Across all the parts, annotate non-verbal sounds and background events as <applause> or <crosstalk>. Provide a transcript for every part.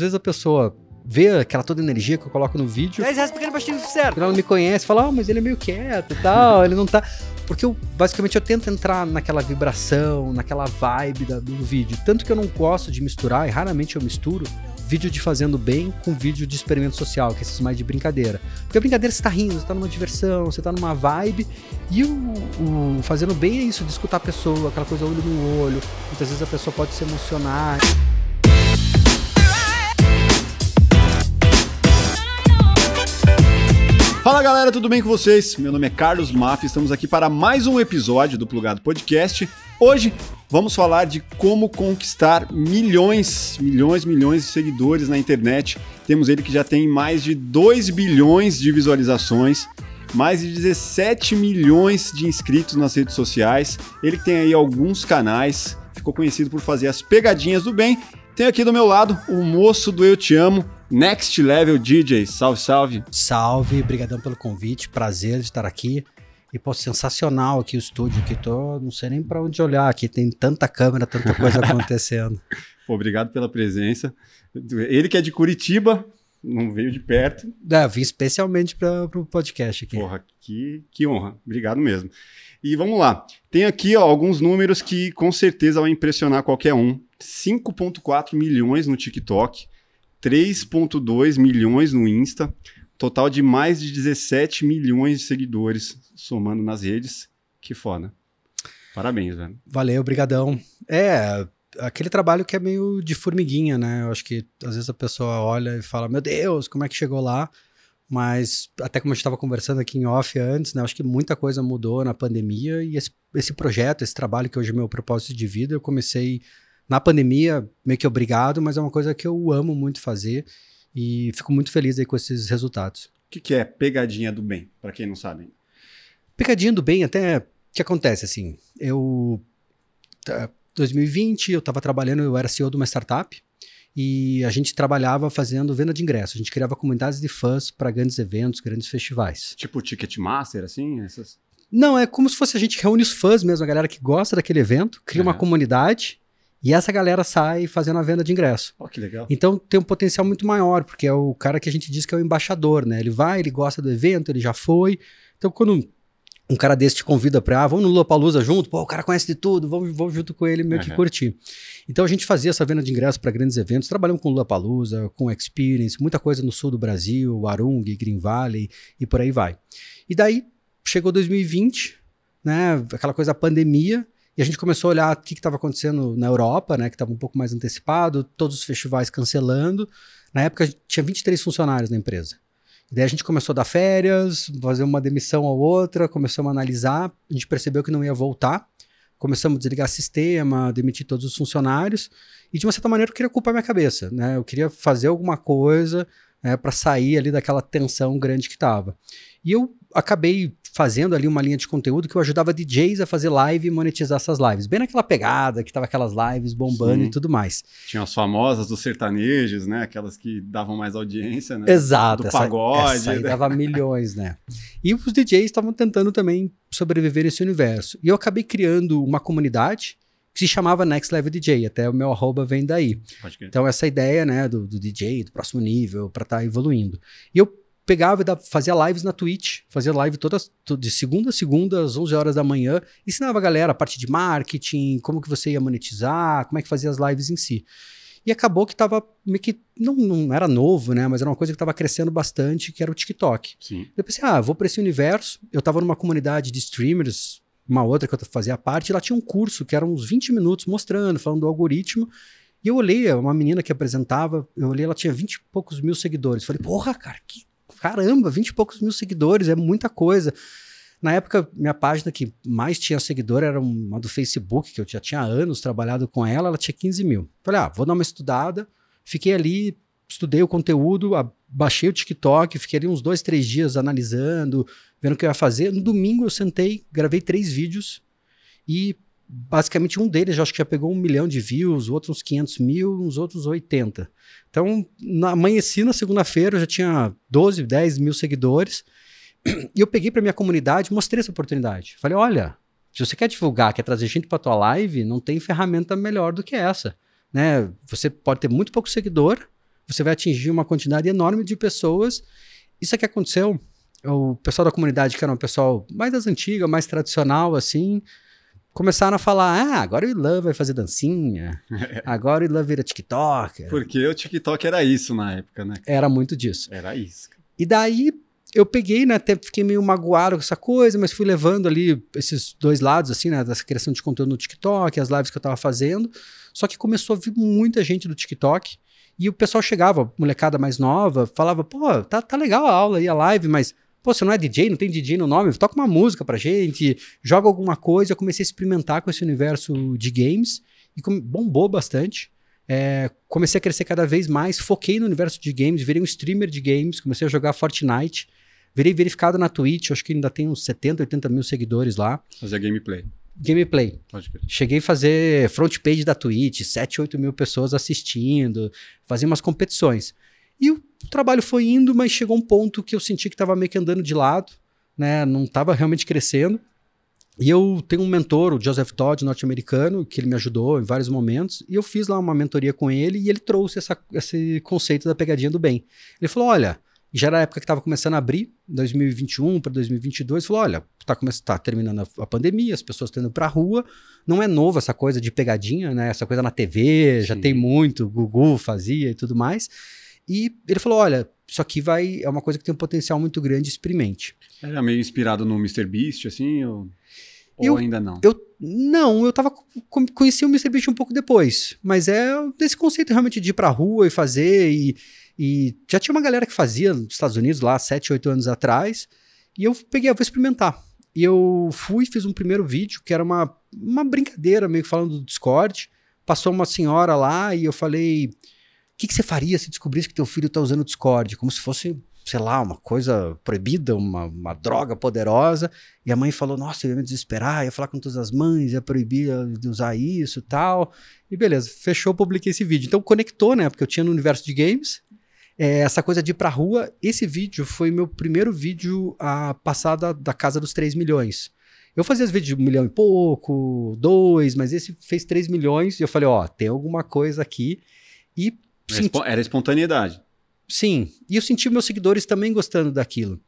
Às vezes a pessoa vê aquela toda energia que eu coloco no vídeo. É, porque ele certo. É ela não me conhece, fala, ah, mas ele é meio quieto e tal, ele não tá. Porque eu, basicamente, eu tento entrar naquela vibração, naquela vibe da, do vídeo. Tanto que eu não gosto de misturar, e raramente eu misturo, vídeo de fazendo bem com vídeo de experimento social, que é esses mais de brincadeira. Porque a brincadeira você tá rindo, você tá numa diversão, você tá numa vibe. E o, o fazendo bem é isso, de escutar a pessoa, aquela coisa olho no olho. Muitas vezes a pessoa pode se emocionar. Fala galera, tudo bem com vocês? Meu nome é Carlos Maff, estamos aqui para mais um episódio do Plugado Podcast. Hoje vamos falar de como conquistar milhões, milhões, milhões de seguidores na internet. Temos ele que já tem mais de 2 bilhões de visualizações mais de 17 milhões de inscritos nas redes sociais. Ele tem aí alguns canais, ficou conhecido por fazer as pegadinhas do bem. Tenho aqui do meu lado o moço do Eu Te Amo, Next Level DJ. Salve, salve. Salve, obrigadão pelo convite. Prazer de estar aqui. E, pô, sensacional aqui o estúdio, que tô, não sei nem para onde olhar aqui, tem tanta câmera, tanta coisa <laughs> acontecendo. obrigado pela presença. Ele que é de Curitiba, não veio de perto. É, vim especialmente para o podcast aqui. Porra, que, que honra. Obrigado mesmo. E vamos lá. Tem aqui ó, alguns números que com certeza vão impressionar qualquer um. 5,4 milhões no TikTok. 3,2 milhões no Insta, total de mais de 17 milhões de seguidores somando nas redes. Que foda. Parabéns, velho. Valeu, brigadão. É, aquele trabalho que é meio de formiguinha, né? Eu acho que às vezes a pessoa olha e fala, meu Deus, como é que chegou lá? Mas até como a gente estava conversando aqui em off antes, né? Eu acho que muita coisa mudou na pandemia e esse, esse projeto, esse trabalho que hoje é meu propósito de vida, eu comecei na pandemia, meio que obrigado, mas é uma coisa que eu amo muito fazer e fico muito feliz aí com esses resultados. O que, que é pegadinha do bem, para quem não sabe? Pegadinha do bem, até que acontece assim, eu 2020 tá, eu estava trabalhando, eu era CEO de uma startup e a gente trabalhava fazendo venda de ingressos. A gente criava comunidades de fãs para grandes eventos, grandes festivais. Tipo Ticketmaster, assim? Essas... Não, é como se fosse a gente reúne os fãs mesmo, a galera que gosta daquele evento, cria é. uma comunidade e essa galera sai fazendo a venda de ingresso. Oh, que legal. Então tem um potencial muito maior, porque é o cara que a gente diz que é o embaixador, né? Ele vai, ele gosta do evento, ele já foi. Então quando um cara desse te convida para, ah, vamos no Lollapalooza junto, pô, o cara conhece de tudo, vamos, vamos junto com ele meio uhum. que curtir. Então a gente fazia essa venda de ingresso para grandes eventos, trabalhamos com Lollapalooza, com Experience, muita coisa no sul do Brasil, Arung, Green Valley e por aí vai. E daí chegou 2020, né, aquela coisa da pandemia, e a gente começou a olhar o que estava acontecendo na Europa, né? Que estava um pouco mais antecipado, todos os festivais cancelando. Na época, tinha 23 funcionários na empresa. E daí a gente começou a dar férias, fazer uma demissão ou outra, começamos a analisar. A gente percebeu que não ia voltar. Começamos a desligar sistema, demitir todos os funcionários. E de uma certa maneira eu queria culpar minha cabeça, né? Eu queria fazer alguma coisa né, para sair ali daquela tensão grande que estava. E eu acabei fazendo ali uma linha de conteúdo que eu ajudava DJs a fazer live e monetizar essas lives. Bem naquela pegada que tava aquelas lives bombando Sim. e tudo mais. Tinha as famosas dos sertanejos, né? Aquelas que davam mais audiência, né? Exato. Do essa, pagode. Essa aí né? dava milhões, né? E os DJs estavam tentando também sobreviver esse universo. E eu acabei criando uma comunidade que se chamava Next Level DJ, até o meu arroba vem daí. Então essa ideia, né, do, do DJ, do próximo nível, para estar tá evoluindo. E eu pegava e fazia lives na Twitch, fazia live todas de segunda a segunda, às 11 horas da manhã, ensinava a galera a parte de marketing, como que você ia monetizar, como é que fazia as lives em si. E acabou que estava meio que. Não, não era novo, né? Mas era uma coisa que estava crescendo bastante, que era o TikTok. Sim. Eu pensei, ah, vou para esse universo. Eu estava numa comunidade de streamers, uma outra que eu fazia parte, e lá tinha um curso que era uns 20 minutos mostrando, falando do algoritmo. E eu olhei, uma menina que apresentava, eu olhei, ela tinha 20 e poucos mil seguidores. Falei, porra, cara, que caramba, 20 e poucos mil seguidores, é muita coisa. Na época, minha página que mais tinha seguidor era uma do Facebook, que eu já tinha anos trabalhado com ela, ela tinha 15 mil. Falei, ah, vou dar uma estudada. Fiquei ali, estudei o conteúdo, baixei o TikTok, fiquei ali uns dois, três dias analisando, vendo o que eu ia fazer. No domingo eu sentei, gravei três vídeos e basicamente um deles eu acho que já pegou um milhão de views, outros uns 500 mil, uns outros 80. Então, na, amanheci na segunda-feira, eu já tinha 12, 10 mil seguidores. E eu peguei para minha comunidade, mostrei essa oportunidade. Falei, olha, se você quer divulgar, quer trazer gente para tua live, não tem ferramenta melhor do que essa. Né? Você pode ter muito pouco seguidor, você vai atingir uma quantidade enorme de pessoas. Isso é que aconteceu. O pessoal da comunidade, que era um pessoal mais das antigas, mais tradicional, assim, começaram a falar: ah, agora o Ilan vai fazer dancinha, <laughs> agora o Ilan vira TikTok Porque o TikTok era isso na época, né? Era muito disso. Era isso. E daí eu peguei, né? Até fiquei meio magoado com essa coisa, mas fui levando ali esses dois lados, assim, né? Dessa criação de conteúdo no TikTok, as lives que eu tava fazendo. Só que começou a vir muita gente do TikTok. E o pessoal chegava, molecada mais nova, falava, pô, tá, tá legal a aula e a live, mas Pô, você não é DJ, não tem DJ no nome, toca uma música pra gente, joga alguma coisa. Eu comecei a experimentar com esse universo de games e bombou bastante. É, comecei a crescer cada vez mais, foquei no universo de games, virei um streamer de games, comecei a jogar Fortnite, virei verificado na Twitch, acho que ainda tem uns 70, 80 mil seguidores lá. Fazer gameplay. Gameplay. Cheguei a fazer front page da Twitch, 7, 8 mil pessoas assistindo, fazia umas competições. E o trabalho foi indo, mas chegou um ponto que eu senti que estava meio que andando de lado, né? Não estava realmente crescendo. E eu tenho um mentor, o Joseph Todd, norte-americano, que ele me ajudou em vários momentos, e eu fiz lá uma mentoria com ele e ele trouxe essa, esse conceito da pegadinha do bem. Ele falou: olha, já era a época que estava começando a abrir, 2021 para 2022, falou: olha, está tá terminando a, a, pandemia, as pessoas estão indo para a rua, não é novo essa coisa de pegadinha, né? Essa coisa na TV, Sim. já tem muito, o Gugu fazia e tudo mais. E ele falou: olha, isso aqui vai. É uma coisa que tem um potencial muito grande, experimente. Era meio inspirado no Mr. Beast, assim? Ou, eu, ou ainda não? Eu não, eu tava conheci o Mr. Beast um pouco depois, mas é desse conceito realmente de ir pra rua e fazer e, e já tinha uma galera que fazia nos Estados Unidos lá 7, 8 anos atrás, e eu peguei, eu vou experimentar. E eu fui, fiz um primeiro vídeo que era uma, uma brincadeira, meio que falando do Discord. Passou uma senhora lá e eu falei: que, que você faria se descobrisse que teu filho está usando o Discord? Como se fosse, sei lá, uma coisa proibida, uma, uma droga poderosa. E a mãe falou: Nossa, eu ia me desesperar, ia falar com todas as mães, ia proibir eh, de usar isso tal. E beleza, fechou, publiquei esse vídeo. Então conectou, né? Porque eu tinha no universo de games. É, essa coisa de ir pra rua, esse vídeo foi meu primeiro vídeo a passar da, da casa dos 3 milhões. Eu fazia os vídeos de um milhão e pouco, dois, mas esse fez 3 milhões e eu falei, ó, tem alguma coisa aqui. E é senti... Era espontaneidade. Sim. E eu senti meus seguidores também gostando daquilo.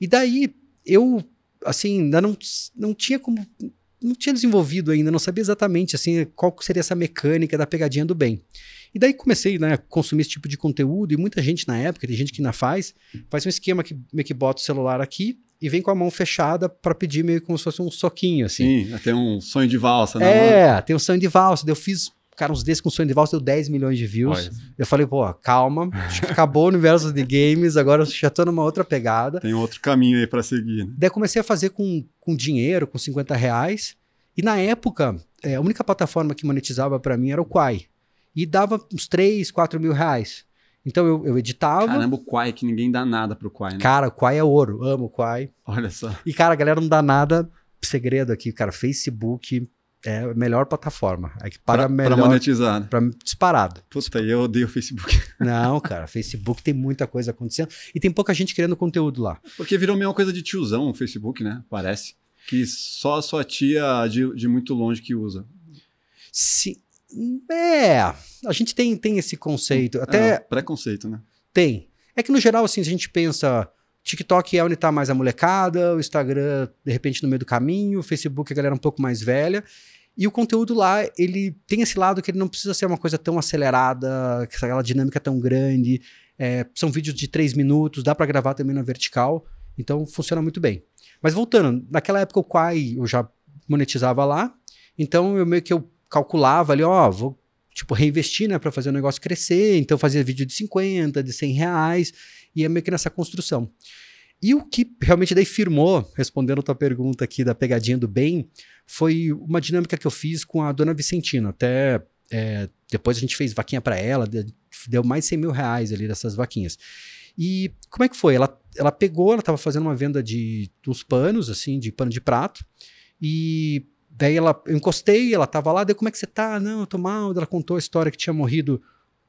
E daí eu, assim, ainda não, não tinha como. Não tinha desenvolvido ainda, não sabia exatamente assim qual seria essa mecânica da pegadinha do bem. E daí comecei né, a consumir esse tipo de conteúdo, e muita gente na época, tem gente que ainda faz, faz um esquema que meio que bota o celular aqui e vem com a mão fechada para pedir meio como se fosse um soquinho, assim. Sim, até um sonho de valsa, né? É, tem um sonho de valsa. Eu fiz Cara, uns dias com o sonho de valsa deu 10 milhões de views. Olha. Eu falei, pô, calma, acabou o universo de games, agora eu já tô numa outra pegada. Tem outro caminho aí para seguir. Né? Daí comecei a fazer com, com dinheiro, com 50 reais. E na época, é, a única plataforma que monetizava para mim era o Quai. E dava uns 3, 4 mil reais. Então eu, eu, editava. Caramba, o Quai, que ninguém dá nada pro Quai, né? Cara, o Quai é ouro. Amo o Quai. Olha só. E, cara, a galera não dá nada. Segredo aqui, cara. Facebook, é a melhor plataforma. É que paga pra, melhor. monetizar, né? Pra, disparado. Puta, eu odeio o Facebook. <laughs> Não, cara, Facebook tem muita coisa acontecendo e tem pouca gente criando conteúdo lá. Porque virou meio uma coisa de tiozão o Facebook, né? Parece. Que só a sua tia de, de muito longe que usa. Sim. É. A gente tem, tem esse conceito. É, Até... É, preconceito, né? Tem. É que no geral, assim, se a gente pensa TikTok é onde está mais a molecada, o Instagram, de repente, no meio do caminho, o Facebook, a galera um pouco mais velha. E o conteúdo lá, ele tem esse lado que ele não precisa ser uma coisa tão acelerada, aquela dinâmica tão grande. É, são vídeos de três minutos, dá para gravar também na vertical. Então, funciona muito bem. Mas voltando, naquela época o Quai eu já monetizava lá. Então, eu meio que eu calculava ali, ó, vou, tipo, reinvestir, né, para fazer o negócio crescer. Então, eu fazia vídeo de 50, de 100 reais e é meio que nessa construção. E o que realmente daí firmou, respondendo a tua pergunta aqui da pegadinha do bem, foi uma dinâmica que eu fiz com a dona Vicentina. Até é, depois a gente fez vaquinha para ela, deu mais 100 mil reais ali dessas vaquinhas. E como é que foi? Ela, ela pegou, ela estava fazendo uma venda de uns panos, assim, de pano de prato, e daí ela, eu encostei, ela estava lá, daí como é que você tá? Não, eu tô mal. Ela contou a história que tinha morrido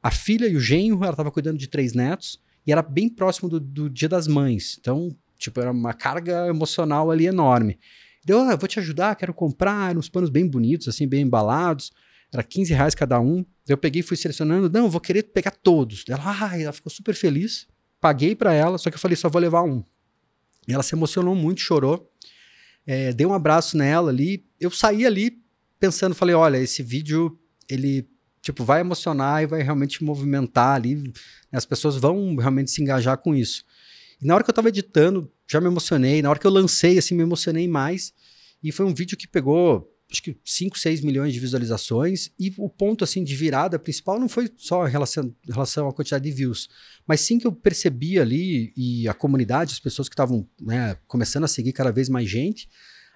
a filha e o genro, ela estava cuidando de três netos, e era bem próximo do, do Dia das Mães. Então, tipo, era uma carga emocional ali enorme. Deu, ah, vou te ajudar, quero comprar. Eram uns panos bem bonitos, assim, bem embalados. Era 15 reais cada um. Eu peguei e fui selecionando. Não, vou querer pegar todos. Ela, ah, ela ficou super feliz. Paguei para ela, só que eu falei, só vou levar um. E ela se emocionou muito, chorou. É, dei um abraço nela ali. Eu saí ali pensando, falei, olha, esse vídeo, ele tipo, vai emocionar e vai realmente movimentar ali. Né? As pessoas vão realmente se engajar com isso. E na hora que eu tava editando, já me emocionei. Na hora que eu lancei, assim, me emocionei mais. E foi um vídeo que pegou, acho que 5, 6 milhões de visualizações. E o ponto, assim, de virada principal não foi só em relação, em relação à quantidade de views, mas sim que eu percebi ali e a comunidade, as pessoas que estavam né, começando a seguir cada vez mais gente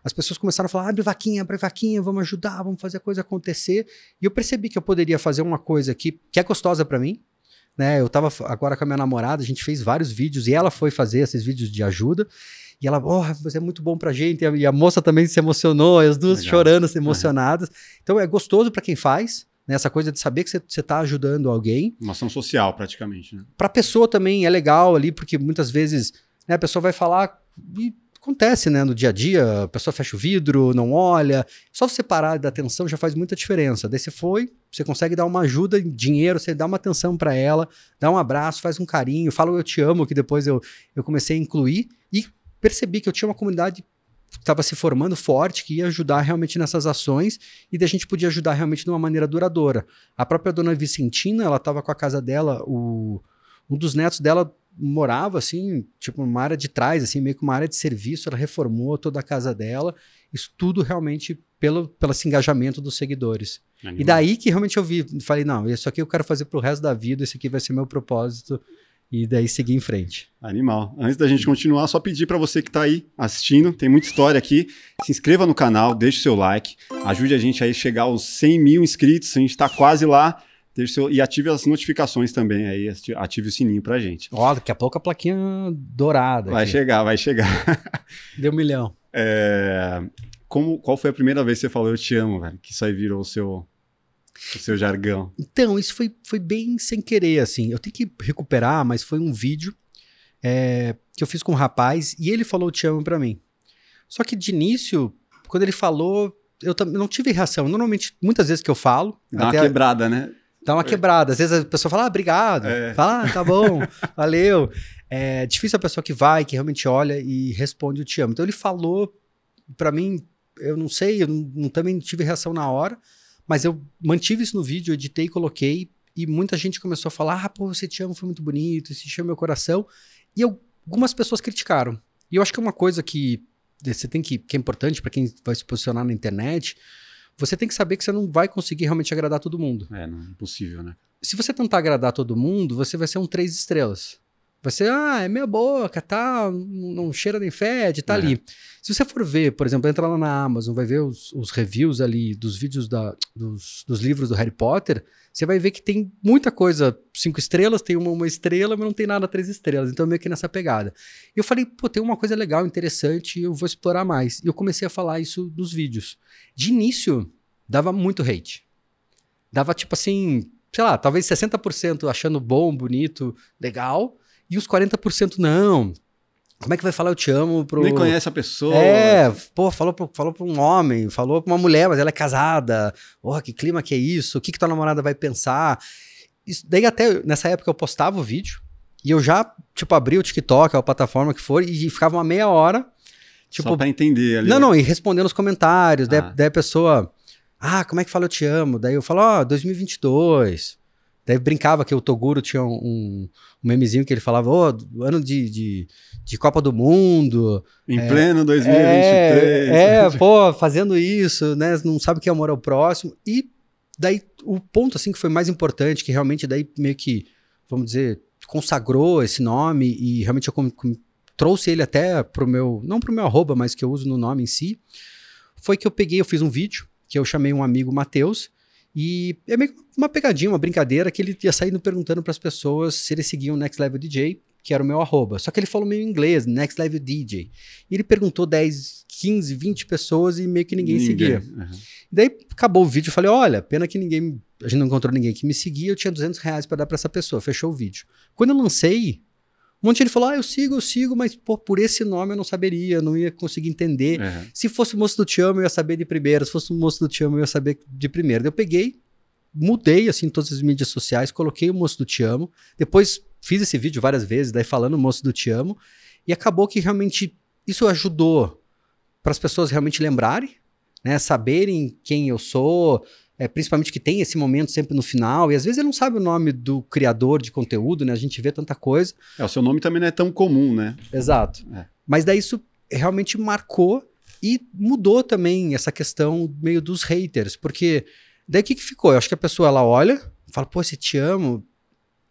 as pessoas começaram a falar: abre vaquinha, abre vaquinha, vamos ajudar, vamos fazer a coisa acontecer. E eu percebi que eu poderia fazer uma coisa aqui que é gostosa para mim. Né? Eu estava agora com a minha namorada, a gente fez vários vídeos e ela foi fazer esses vídeos de ajuda. E ela, oh, mas é muito bom pra gente. E a, e a moça também se emocionou, as duas Legal. chorando, se emocionadas. Uhum. Então é gostoso para quem faz, né? Essa coisa de saber que você está ajudando alguém. Uma ação social, praticamente, né? Pra pessoa também é legal ali, porque muitas vezes né, a pessoa vai falar e acontece, né? No dia a dia, a pessoa fecha o vidro, não olha. Só você parar da atenção já faz muita diferença. Daí você foi, você consegue dar uma ajuda em dinheiro, você dá uma atenção para ela, dá um abraço, faz um carinho, fala eu te amo, que depois eu, eu comecei a incluir e percebi que eu tinha uma comunidade estava se formando forte, que ia ajudar realmente nessas ações e da gente podia ajudar realmente de uma maneira duradoura. A própria dona Vicentina, ela estava com a casa dela, o, um dos netos dela morava assim, tipo, uma área de trás, assim, meio que uma área de serviço, ela reformou toda a casa dela, isso tudo realmente pelo, pelo esse engajamento dos seguidores. Animal. E daí que realmente eu vi, falei, não, isso aqui eu quero fazer pro resto da vida, esse aqui vai ser meu propósito, e daí seguir em frente. Animal. Antes da gente continuar, só pedir para você que está aí assistindo, tem muita história aqui, se inscreva no canal, deixe seu like, ajude a gente aí a chegar aos 100 mil inscritos, a gente está quase lá, Deixe seu, e ative as notificações também, aí ative o sininho pra gente. Ó, daqui a pouco a plaquinha dourada. Vai aqui. chegar, vai chegar. <laughs> Deu um milhão. É, como, qual foi a primeira vez que você falou eu te amo, velho? Que isso aí virou o seu, o seu jargão. Então, isso foi, foi bem sem querer, assim. Eu tenho que recuperar, mas foi um vídeo é, que eu fiz com um rapaz e ele falou eu te amo pra mim. Só que de início, quando ele falou, eu não tive reação. Normalmente, muitas vezes que eu falo. Dá uma quebrada, a... né? dá uma é. quebrada. Às vezes a pessoa fala, ah, obrigado. É. Fala, ah, tá bom, <laughs> valeu. É difícil a pessoa que vai, que realmente olha e responde o te amo. Então ele falou para mim, eu não sei, eu não, também tive reação na hora, mas eu mantive isso no vídeo, editei, coloquei e muita gente começou a falar, ah, pô, você te amo, foi muito bonito, isso encheu meu coração. E eu, algumas pessoas criticaram. E eu acho que é uma coisa que você tem que, que é importante para quem vai se posicionar na internet, você tem que saber que você não vai conseguir realmente agradar todo mundo. É, não, impossível, né? Se você tentar agradar todo mundo, você vai ser um três estrelas. Você, ah, é meia boca, tá, não cheira nem fede, tá é. ali. Se você for ver, por exemplo, entra lá na Amazon, vai ver os, os reviews ali dos vídeos da, dos, dos, livros do Harry Potter, você vai ver que tem muita coisa cinco estrelas, tem uma, uma estrela, mas não tem nada três estrelas. Então, é meio que nessa pegada. E eu falei, pô, tem uma coisa legal, interessante, eu vou explorar mais. E eu comecei a falar isso nos vídeos. De início, dava muito hate. Dava, tipo assim, sei lá, talvez 60% achando bom, bonito, legal e os 40% não. Como é que vai falar eu te amo pro. Nem conhece a pessoa. É, pô, falou, falou pra um homem, falou pra uma mulher, mas ela é casada. Porra, que clima que é isso? O que, que tua namorada vai pensar? Isso, daí até nessa época eu postava o vídeo e eu já, tipo, abri o TikTok, a plataforma que for, e ficava uma meia hora. Tipo, Só pra entender ali. Não, né? não, e respondendo os comentários. Ah. Daí, daí a pessoa. Ah, como é que fala eu te amo? Daí eu falo, ó, oh, 2022. Daí brincava que o Toguro tinha um, um, memezinho que ele falava, ô, oh, ano de, de, de, Copa do Mundo. Em é, pleno 2023. É, é pô, fazendo isso, né? Não sabe é o que é amor ao próximo. E daí o ponto, assim, que foi mais importante, que realmente daí meio que, vamos dizer, consagrou esse nome e realmente eu com, com, trouxe ele até pro meu, não pro meu arroba, mas que eu uso no nome em si, foi que eu peguei, eu fiz um vídeo que eu chamei um amigo Matheus, e é meio uma pegadinha, uma brincadeira que ele ia saindo perguntando para as pessoas se ele seguia o Next Level DJ, que era o meu arroba. Só que ele falou meio inglês, Next Level DJ. E ele perguntou 10, 15, 20 pessoas e meio que ninguém, ninguém. seguia. Uhum. Daí acabou o vídeo, eu falei: olha, pena que ninguém. A gente não encontrou ninguém que me seguia, eu tinha 200 reais para dar para essa pessoa, fechou o vídeo. Quando eu lancei, um monte de gente falou, ah, eu sigo, eu sigo, mas pô, por esse nome eu não saberia, eu não ia conseguir entender. Uhum. Se fosse o moço do Tiamo, eu ia saber de primeira. Se fosse o moço do Tiamo, eu ia saber de primeira. Eu peguei, mudei, assim, todas as mídias sociais, coloquei o moço do Tiamo. Depois fiz esse vídeo várias vezes, daí falando o moço do Tiamo. E acabou que realmente isso ajudou para as pessoas realmente lembrarem, né? Saberem quem eu sou, é, principalmente que tem esse momento sempre no final, e às vezes ele não sabe o nome do criador de conteúdo, né? A gente vê tanta coisa. É, o seu nome também não é tão comum, né? Exato. É. Mas daí isso realmente marcou e mudou também essa questão meio dos haters, porque daí o que, que ficou? Eu acho que a pessoa ela olha, fala, pô, você te amo.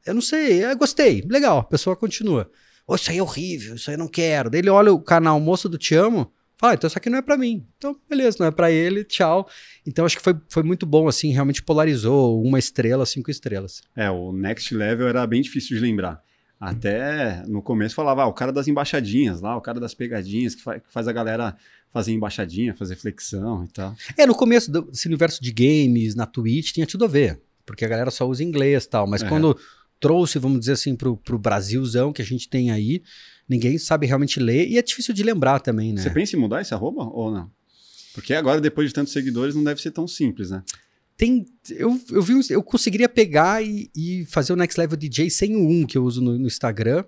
Eu não sei, eu é, gostei, legal, a pessoa continua. Oh, isso aí é horrível, isso aí eu não quero. Daí ele olha o canal Moço do Te Amo, ah, então isso aqui não é para mim. Então, beleza, não é para ele, tchau. Então, acho que foi, foi muito bom, assim, realmente polarizou uma estrela, cinco estrelas. É, o Next Level era bem difícil de lembrar. Até no começo falava, ah, o cara das embaixadinhas lá, o cara das pegadinhas, que, fa que faz a galera fazer embaixadinha, fazer flexão e tal. É, no começo desse universo de games, na Twitch, tinha tudo a ver, porque a galera só usa inglês e tal, mas é. quando trouxe, vamos dizer assim, pro, pro Brasilzão que a gente tem aí, ninguém sabe realmente ler e é difícil de lembrar também, né? Você pensa em mudar esse arroba ou não? Porque agora, depois de tantos seguidores, não deve ser tão simples, né? Tem, eu, eu, vi, eu conseguiria pegar e, e fazer o Next Level DJ sem o 1 que eu uso no, no Instagram,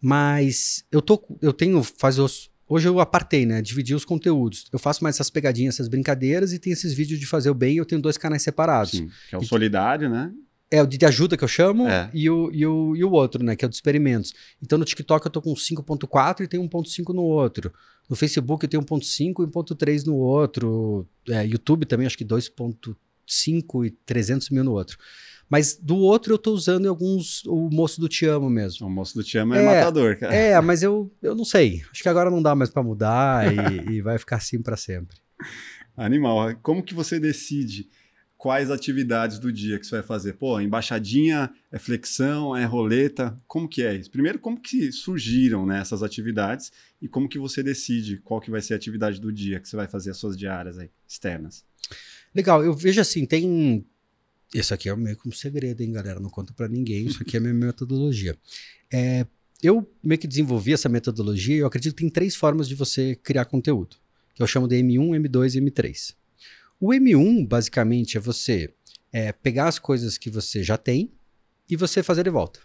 mas eu tô, eu tenho, faz os, hoje eu apartei, né? Dividi os conteúdos. Eu faço mais essas pegadinhas, essas brincadeiras e tem esses vídeos de fazer o bem. Eu tenho dois canais separados. Sim, que é o e, Solidário, né? É, o de ajuda que eu chamo é. e, o, e, o, e o outro, né? Que é o de experimentos. Então no TikTok eu tô com 5.4 e tem 1.5 no outro. No Facebook eu tenho 1.5 e 1.3 no outro. É, YouTube também acho que 2.5 e 300 mil no outro. Mas do outro eu tô usando em alguns. O moço do Te Amo mesmo. O moço do Te Amo é, é matador, cara. É, mas eu, eu não sei. Acho que agora não dá mais para mudar e, <laughs> e vai ficar assim para sempre. Animal. Como que você decide quais atividades do dia que você vai fazer. Pô, embaixadinha, é flexão, é roleta, como que é isso? Primeiro, como que surgiram né, essas atividades e como que você decide qual que vai ser a atividade do dia que você vai fazer as suas diárias aí, externas? Legal, eu vejo assim, tem... Isso aqui é meio que um segredo, hein, galera? Não conta para ninguém, isso aqui é a minha <laughs> metodologia. É, eu meio que desenvolvi essa metodologia e eu acredito que tem três formas de você criar conteúdo, que eu chamo de M1, M2 e M3. O M1, basicamente, é você é, pegar as coisas que você já tem e você fazer de volta.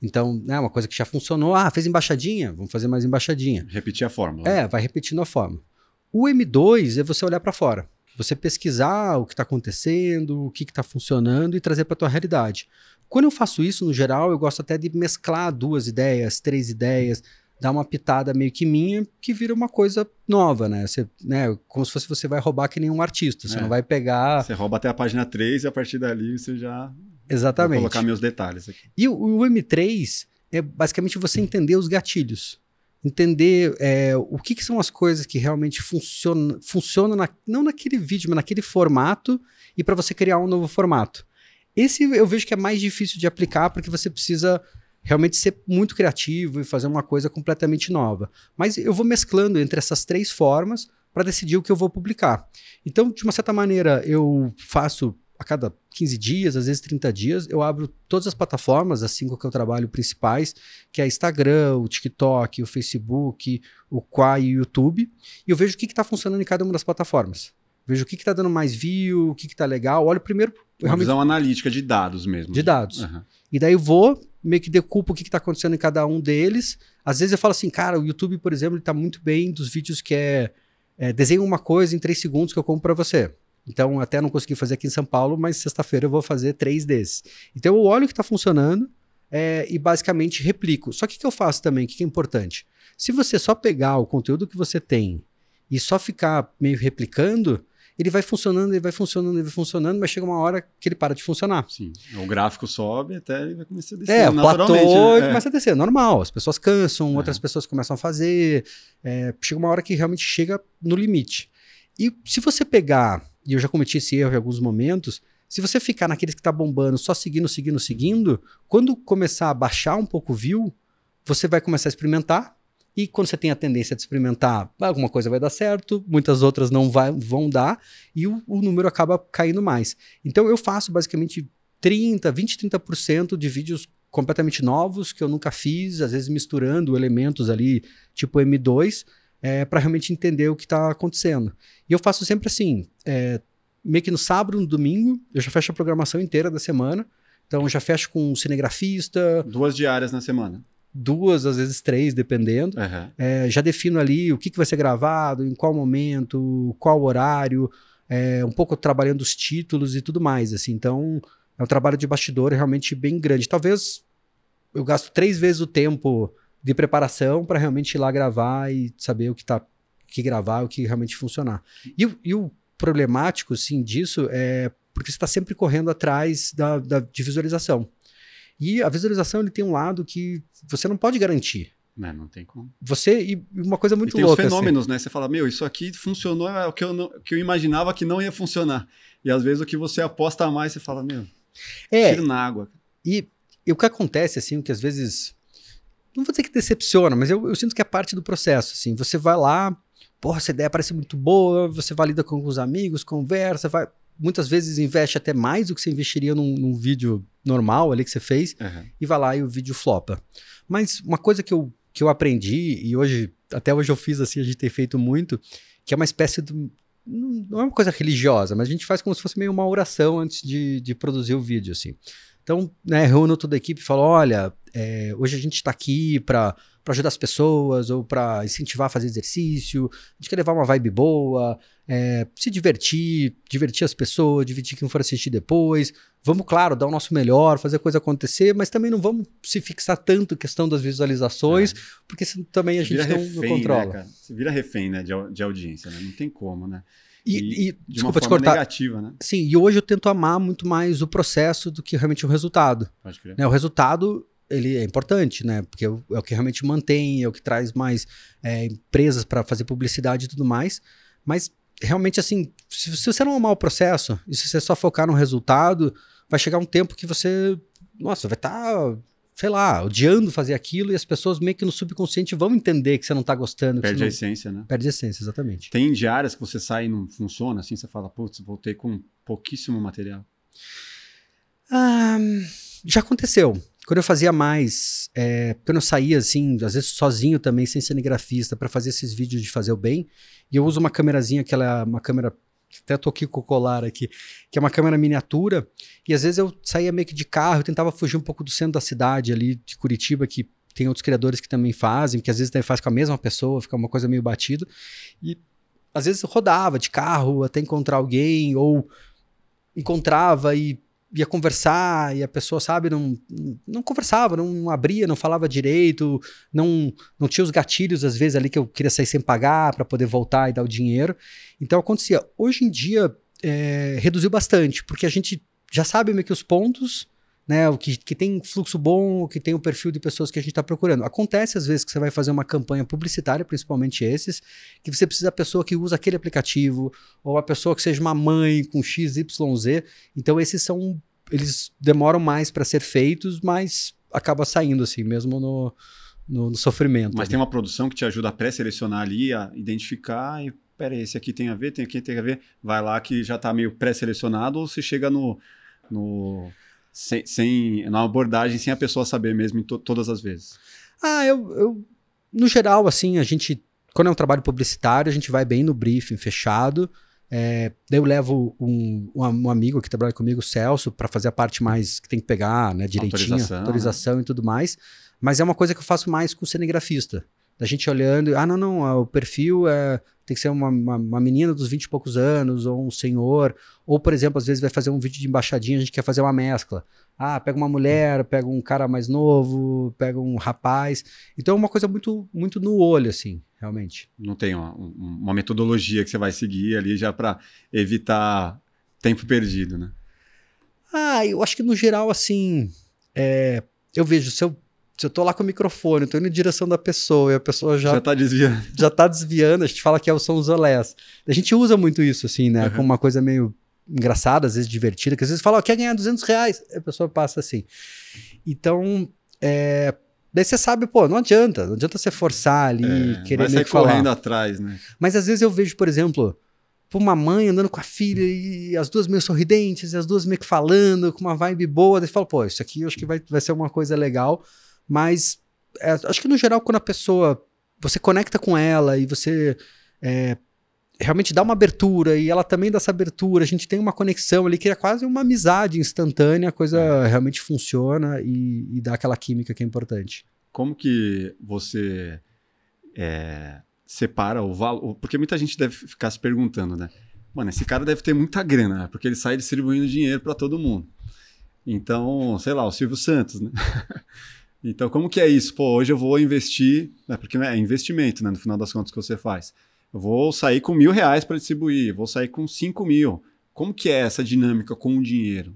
Então, é né, uma coisa que já funcionou. Ah, fez embaixadinha? Vamos fazer mais embaixadinha. Repetir a fórmula. Né? É, vai repetindo a fórmula. O M2 é você olhar para fora. Você pesquisar o que está acontecendo, o que está funcionando e trazer para a tua realidade. Quando eu faço isso, no geral, eu gosto até de mesclar duas ideias, três ideias dá uma pitada meio que minha, que vira uma coisa nova, né? Você, né? Como se fosse você vai roubar que nem um artista. Você é. não vai pegar. Você rouba até a página 3 e a partir dali você já. Exatamente. Vou colocar meus detalhes aqui. E o, o M3 é basicamente você entender os gatilhos. Entender é, o que, que, são as coisas que realmente funcionam, funcionam na, não naquele vídeo, mas naquele formato, e para você criar um novo formato. Esse eu vejo que é mais difícil de aplicar, porque você precisa realmente ser muito criativo e fazer uma coisa completamente nova. Mas eu vou mesclando entre essas três formas para decidir o que eu vou publicar. Então, de uma certa maneira, eu faço a cada 15 dias, às vezes 30 dias, eu abro todas as plataformas, as cinco que eu trabalho principais, que é Instagram, o TikTok, o Facebook, o Quai e o YouTube, e eu vejo o que está funcionando em cada uma das plataformas. Vejo o que está dando mais view, o que está legal. Olho primeiro. Uma realmente... visão analítica de dados mesmo. De dados. Uhum. E daí eu vou meio que decupo o que está acontecendo em cada um deles. Às vezes eu falo assim, cara, o YouTube, por exemplo, ele está muito bem dos vídeos que é, é uma coisa em três segundos que eu compro para você. Então, até não consegui fazer aqui em São Paulo, mas sexta-feira eu vou fazer três desses. Então, eu olho o que está funcionando é, e basicamente replico. Só que o que eu faço também, o que é importante? Se você só pegar o conteúdo que você tem e só ficar meio replicando, ele vai funcionando, ele vai funcionando, ele vai funcionando, mas chega uma hora que ele para de funcionar. Sim. O gráfico sobe até ele vai começar a descer. É, o platô né? É. começa é. a descer, é normal. As pessoas cansam, é. outras pessoas começam a fazer. É, chega uma hora que realmente chega no limite. E se você pegar, e eu já cometi esse erro em alguns momentos, se você ficar naqueles que está bombando, só seguindo, seguindo, seguindo, quando começar a baixar um pouco o view, você vai começar a experimentar, e quando você tem a tendência de experimentar, alguma coisa vai dar certo, muitas outras não vai, vão dar, e o, o número acaba caindo mais. Então eu faço basicamente 30, 20, 30% de vídeos completamente novos que eu nunca fiz, às vezes misturando elementos ali, tipo M2, é, para realmente entender o que está acontecendo. E eu faço sempre assim, é, meio que no sábado, no domingo, eu já fecho a programação inteira da semana. Então já fecho com um cinegrafista. Duas diárias na semana duas, às vezes três, dependendo. Uhum. É, já defino ali o que, que vai ser gravado, em qual momento, qual horário, é, um pouco trabalhando os títulos e tudo mais. Assim. Então, é um trabalho de bastidor realmente bem grande. Talvez eu gasto três vezes o tempo de preparação para realmente ir lá gravar e saber o que tá que gravar, o que realmente funcionar. E, e o problemático, sim, disso é porque você está sempre correndo atrás da, da de visualização. E a visualização ele tem um lado que você não pode garantir. Não, né, não tem como. Você, e uma coisa muito e tem louca. Tem assim. fenômenos, assim. né? Você fala, meu, isso aqui funcionou, é o que eu, não, que eu imaginava que não ia funcionar. E às vezes o que você aposta a mais, você fala, meu, é, tiro na água. E, e o que acontece, assim, que às vezes, não vou dizer que decepciona, mas eu, eu sinto que é parte do processo, assim. Você vai lá, porra, essa ideia parece muito boa, você valida com os amigos, conversa, vai, muitas vezes investe até mais do que você investiria num, num vídeo normal ali que você fez uhum. e vai lá e o vídeo flopa. Mas uma coisa que eu, que eu aprendi e hoje, até hoje eu fiz assim, a gente tem feito muito, que é uma espécie de. Não é uma coisa religiosa, mas a gente faz como se fosse meio uma oração antes de, de produzir o vídeo, assim. Então, né, reúno toda a equipe e falo: olha, é, hoje a gente está aqui para ajudar as pessoas ou para incentivar a fazer exercício, a gente quer levar uma vibe boa, é, se divertir, divertir as pessoas, divertir quem for assistir depois. Vamos, claro, dar o nosso melhor, fazer a coisa acontecer, mas também não vamos se fixar tanto na questão das visualizações, é. porque também a gente não, refém, não, né, controla. Né, cara? vira refém né, de, de audiência, né? Não tem como, né? E, e, de desculpa te cortar. Negativa, né? Sim, e hoje eu tento amar muito mais o processo do que realmente o resultado. Pode crer. Né? O resultado ele é importante, né? Porque é o é que realmente mantém, é o que traz mais é, empresas para fazer publicidade e tudo mais. Mas realmente, assim, se, se, você não amar o processo e se você só focar no resultado, vai chegar um tempo que você, nossa, vai estar tá sei lá, odiando fazer aquilo e as pessoas meio que no subconsciente vão entender que você não tá gostando. Perde a essência, né? Perde a essência, exatamente. Tem diárias que você sai e não funciona, assim, você fala, putz, voltei com pouquíssimo material. Ah, já aconteceu. Quando eu fazia mais, é, quando eu saía assim, às vezes sozinho também, sem cinegrafista, para fazer esses vídeos de fazer o bem, e eu uso uma câmerazinha, que ela é uma câmera até tô aqui com o colar aqui, que é uma câmera miniatura, e às vezes eu saía meio que de carro, tentava fugir um pouco do centro da cidade ali, de Curitiba, que tem outros criadores que também fazem, que às vezes faz com a mesma pessoa, fica uma coisa meio batida, e às vezes rodava de carro até encontrar alguém, ou encontrava e ia conversar e a pessoa, sabe, não, não conversava, não abria, não falava direito, não, não tinha os gatilhos, às vezes, ali que eu queria sair sem pagar para poder voltar e dar o dinheiro. Então acontecia. Hoje em dia, é, reduziu bastante, porque a gente já sabe meio que os pontos né? O que, que tem fluxo bom, o que tem o perfil de pessoas que a gente está procurando. Acontece às vezes que você vai fazer uma campanha publicitária, principalmente esses, que você precisa da pessoa que usa aquele aplicativo, ou a pessoa que seja uma mãe com XYZ. Então, esses são. Eles demoram mais para ser feitos, mas acaba saindo assim, mesmo no, no, no sofrimento. Mas né? tem uma produção que te ajuda a pré-selecionar ali, a identificar e aí, esse aqui tem a ver, tem aqui tem a ver, vai lá que já está meio pré-selecionado ou você chega no, no sem, sem na abordagem, sem a pessoa saber mesmo to, todas as vezes? Ah, eu, eu, no geral, assim, a gente, quando é um trabalho publicitário, a gente vai bem no briefing fechado. É, daí eu levo um, um, amigo que trabalha comigo, o Celso, para fazer a parte mais que tem que pegar, né, direitinho, autorização, autorização né? e tudo mais. Mas é uma coisa que eu faço mais com o cinegrafista da gente olhando, ah, não, não, ah, o perfil é, tem que ser uma, uma, uma, menina dos 20 e poucos anos, ou um senhor, ou, por exemplo, às vezes vai fazer um vídeo de embaixadinha, a gente quer fazer uma mescla. Ah, pega uma mulher, pega um cara mais novo, pega um rapaz. Então é uma coisa muito, muito no olho, assim, realmente. Não tem uma, uma metodologia que você vai seguir ali já para evitar tempo perdido, né? Ah, eu acho que no geral, assim, é, eu vejo, se eu se eu tô lá com o microfone, eu tô indo em direção da pessoa e a pessoa já. Já tá desviando. <laughs> Já tá desviando, a gente fala que é o são dos olés. A gente usa muito isso, assim, né? Uhum. Como uma coisa meio engraçada, às vezes divertida, que às vezes fala, oh, quer ganhar 200 reais? A pessoa passa assim. Então, é, Daí você sabe, pô, não adianta, não adianta você forçar ali, é, querer meio falar. correndo atrás, né? Mas às vezes eu vejo, por exemplo, uma mãe andando com a filha e as duas meio sorridentes, e as duas meio que falando, com uma vibe boa, daí eu falo, pô, isso aqui eu acho que vai, vai ser uma coisa legal mas é, acho que no geral, quando a pessoa. Você conecta com ela e você é, realmente dá uma abertura e ela também dá essa abertura, a gente tem uma conexão ali que é quase uma amizade instantânea, a coisa é. realmente funciona e, e, dá aquela química que é importante. Como que você é, separa o valor? Porque muita gente deve ficar se perguntando, né? Mano, esse cara deve ter muita grana, né? porque ele sai distribuindo dinheiro para todo mundo. Então, sei lá, o Silvio Santos, né? <laughs> Então, como que é isso? Pô, hoje eu vou investir, né, porque né, é investimento, né, no final das contas, que você faz. Eu vou sair com mil reais para distribuir, vou sair com cinco mil. Como que é essa dinâmica com o dinheiro?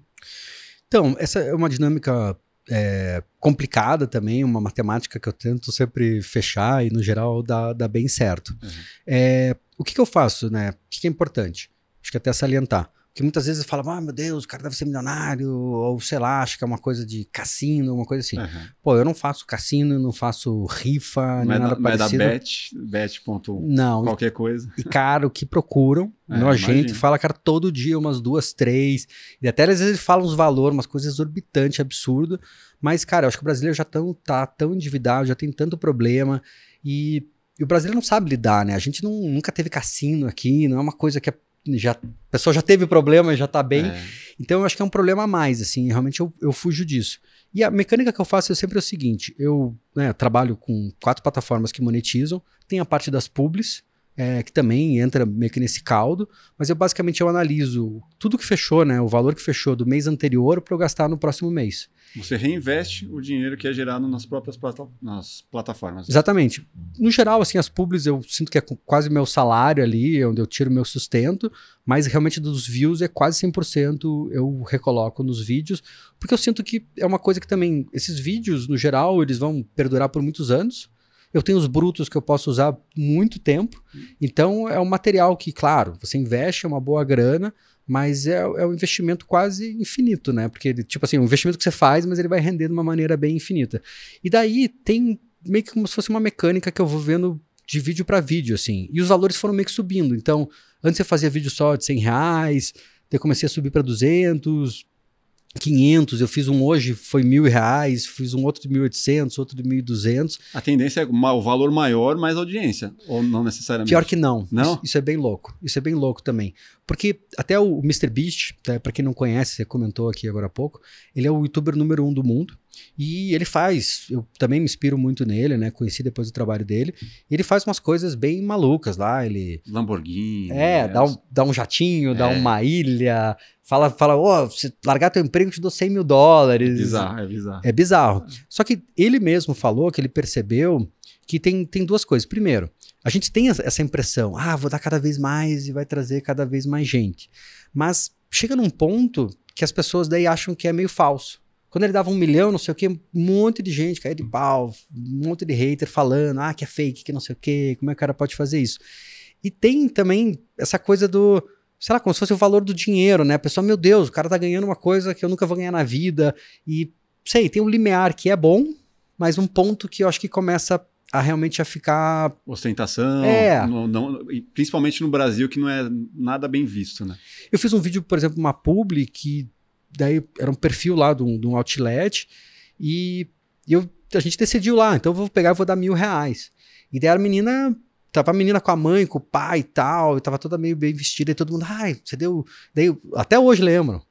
Então, essa é uma dinâmica é, complicada também, uma matemática que eu tento sempre fechar e, no geral, dá, dá bem certo. Uhum. É, o que, que, eu faço, né? O que, que é importante? Acho que até salientar que muitas vezes falam, ah, meu Deus, o cara deve ser milionário, ou sei lá, acho que é uma coisa de cassino, uma coisa assim. Uhum. Pô, eu não faço cassino, não faço rifa, nem nada mas parecido. Não é da é bet, bet. Não, qualquer coisa. E, cara, o que procuram, é, não a gente, fala, cara, todo dia, umas duas, três, e até às vezes falam uns valores, umas coisas exorbitantes, absurdo, mas, cara, eu acho que o brasileiro já tão, tá tão endividado, já tem tanto problema, e e o brasileiro não sabe lidar, né? A gente não, nunca teve cassino aqui, não é uma coisa que é já a pessoa já teve problema, já tá bem. É. Então eu acho que é um problema a mais, assim, realmente eu, eu fujo disso. E a mecânica que eu faço é sempre o seguinte: eu né, trabalho com quatro plataformas que monetizam, tem a parte das publis, é, que também entra meio que nesse caldo, mas eu basicamente eu analiso tudo que fechou, né, o valor que fechou do mês anterior para eu gastar no próximo mês. Você reinveste o dinheiro que é gerado nas próprias plata nas plataformas. Exatamente. No geral, assim, as pubs eu sinto que é quase meu salário ali, é onde eu tiro meu sustento, mas realmente dos views é quase 100% eu recoloco nos vídeos, porque eu sinto que é uma coisa que também, esses vídeos, no geral, eles vão perdurar por muitos anos, eu tenho os brutos que eu posso usar muito tempo. Então, é um material que, claro, você investe é uma boa grana, mas é, é um investimento quase infinito, né? Porque, tipo assim, é um investimento que você faz, mas ele vai render de uma maneira bem infinita. E daí tem meio que como se fosse uma mecânica que eu vou vendo de vídeo para vídeo, assim. E os valores foram meio que subindo. Então, antes eu fazia vídeo só de 100 reais, daí comecei a subir para 200, 500, eu fiz um hoje, foi mil reais, fiz um outro de 1.800, outro de 1.200. A tendência é o valor maior, mais audiência, ou não necessariamente? Pior que não. Não? Isso, isso é bem louco. Isso é bem louco também. Porque até o MrBeast, tá, para quem não conhece, você comentou aqui agora há pouco, ele é o youtuber número um do mundo. E ele faz, eu também me inspiro muito nele, né? Conheci depois do trabalho dele. Ele faz umas coisas bem malucas lá. Ele. Lamborghini. É, né, dá, um, dá um jatinho, é. dá uma ilha. Fala, fala, ó, oh, se largar teu emprego, te dou 100 mil dólares. É bizarro, é bizarro. É bizarro. Só que ele mesmo falou que ele percebeu que tem, tem duas coisas. Primeiro, a gente tem essa impressão, ah, vou dar cada vez mais e vai trazer cada vez mais gente. Mas chega num ponto que as pessoas daí acham que é meio falso. Quando ele dava um milhão, não sei o quê, um monte de gente caía de pau, um monte de hater falando, ah, que é fake, que não sei o quê, como é que o cara pode fazer isso? E tem também essa coisa do, sei lá, como se fosse o valor do dinheiro, né? A pessoa, meu Deus, o cara tá ganhando uma coisa que eu nunca vou ganhar na vida. E, sei, tem um limiar que é bom, mas um ponto que eu acho que começa a realmente a ficar ostentação, é. não, não, principalmente no Brasil que não é nada bem visto, né? Eu fiz um vídeo, por exemplo, uma publi que daí era um perfil lá de um, de um outlet e eu, a gente decidiu lá, então eu vou pegar e vou dar mil reais. E daí a menina, tava a menina com a mãe, com o pai e tal, e tava toda meio bem vestida e todo mundo, ai, você deu. Daí, até hoje lembro.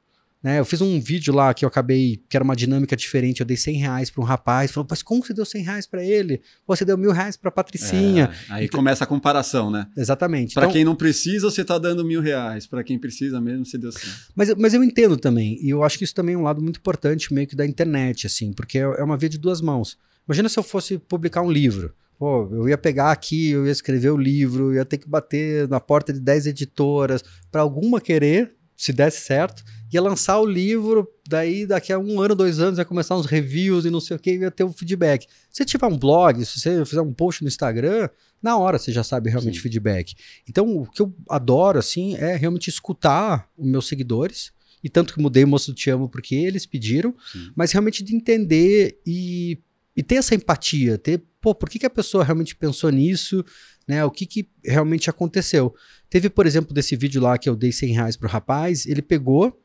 Né? Eu fiz um vídeo lá que eu acabei, que era uma dinâmica diferente. Eu dei 100 reais para um rapaz. Falou, mas como você deu 100 reais para ele? Pô, você deu mil reais para Patricinha. É, aí então, começa a comparação, né? Exatamente. Para então, quem não precisa, você está dando mil reais. Para quem precisa mesmo, você deu 100. Mas, mas eu entendo também. E eu acho que isso também é um lado muito importante, meio que da internet, assim, porque é, é uma via de duas mãos. Imagina se eu fosse publicar um livro. Pô, eu ia pegar aqui, eu ia escrever o livro, eu ia ter que bater na porta de 10 editoras para alguma querer, se desse certo, ia lançar o livro, daí daqui a um ano, dois anos, ia começar uns reviews e não sei o que, ia ter um feedback. Se tiver um blog, se você fizer um post no Instagram, na hora você já sabe realmente Sim. feedback. Então, o que eu adoro, assim, é realmente escutar os meus seguidores, e tanto que mudei o Moço do Te Amo porque eles pediram, Sim. mas realmente de entender e, e ter essa empatia, ter, pô, por que, que a pessoa realmente pensou nisso, né? O que, que realmente aconteceu. Teve, por exemplo, desse vídeo lá que eu dei 100 reais pro rapaz, ele pegou,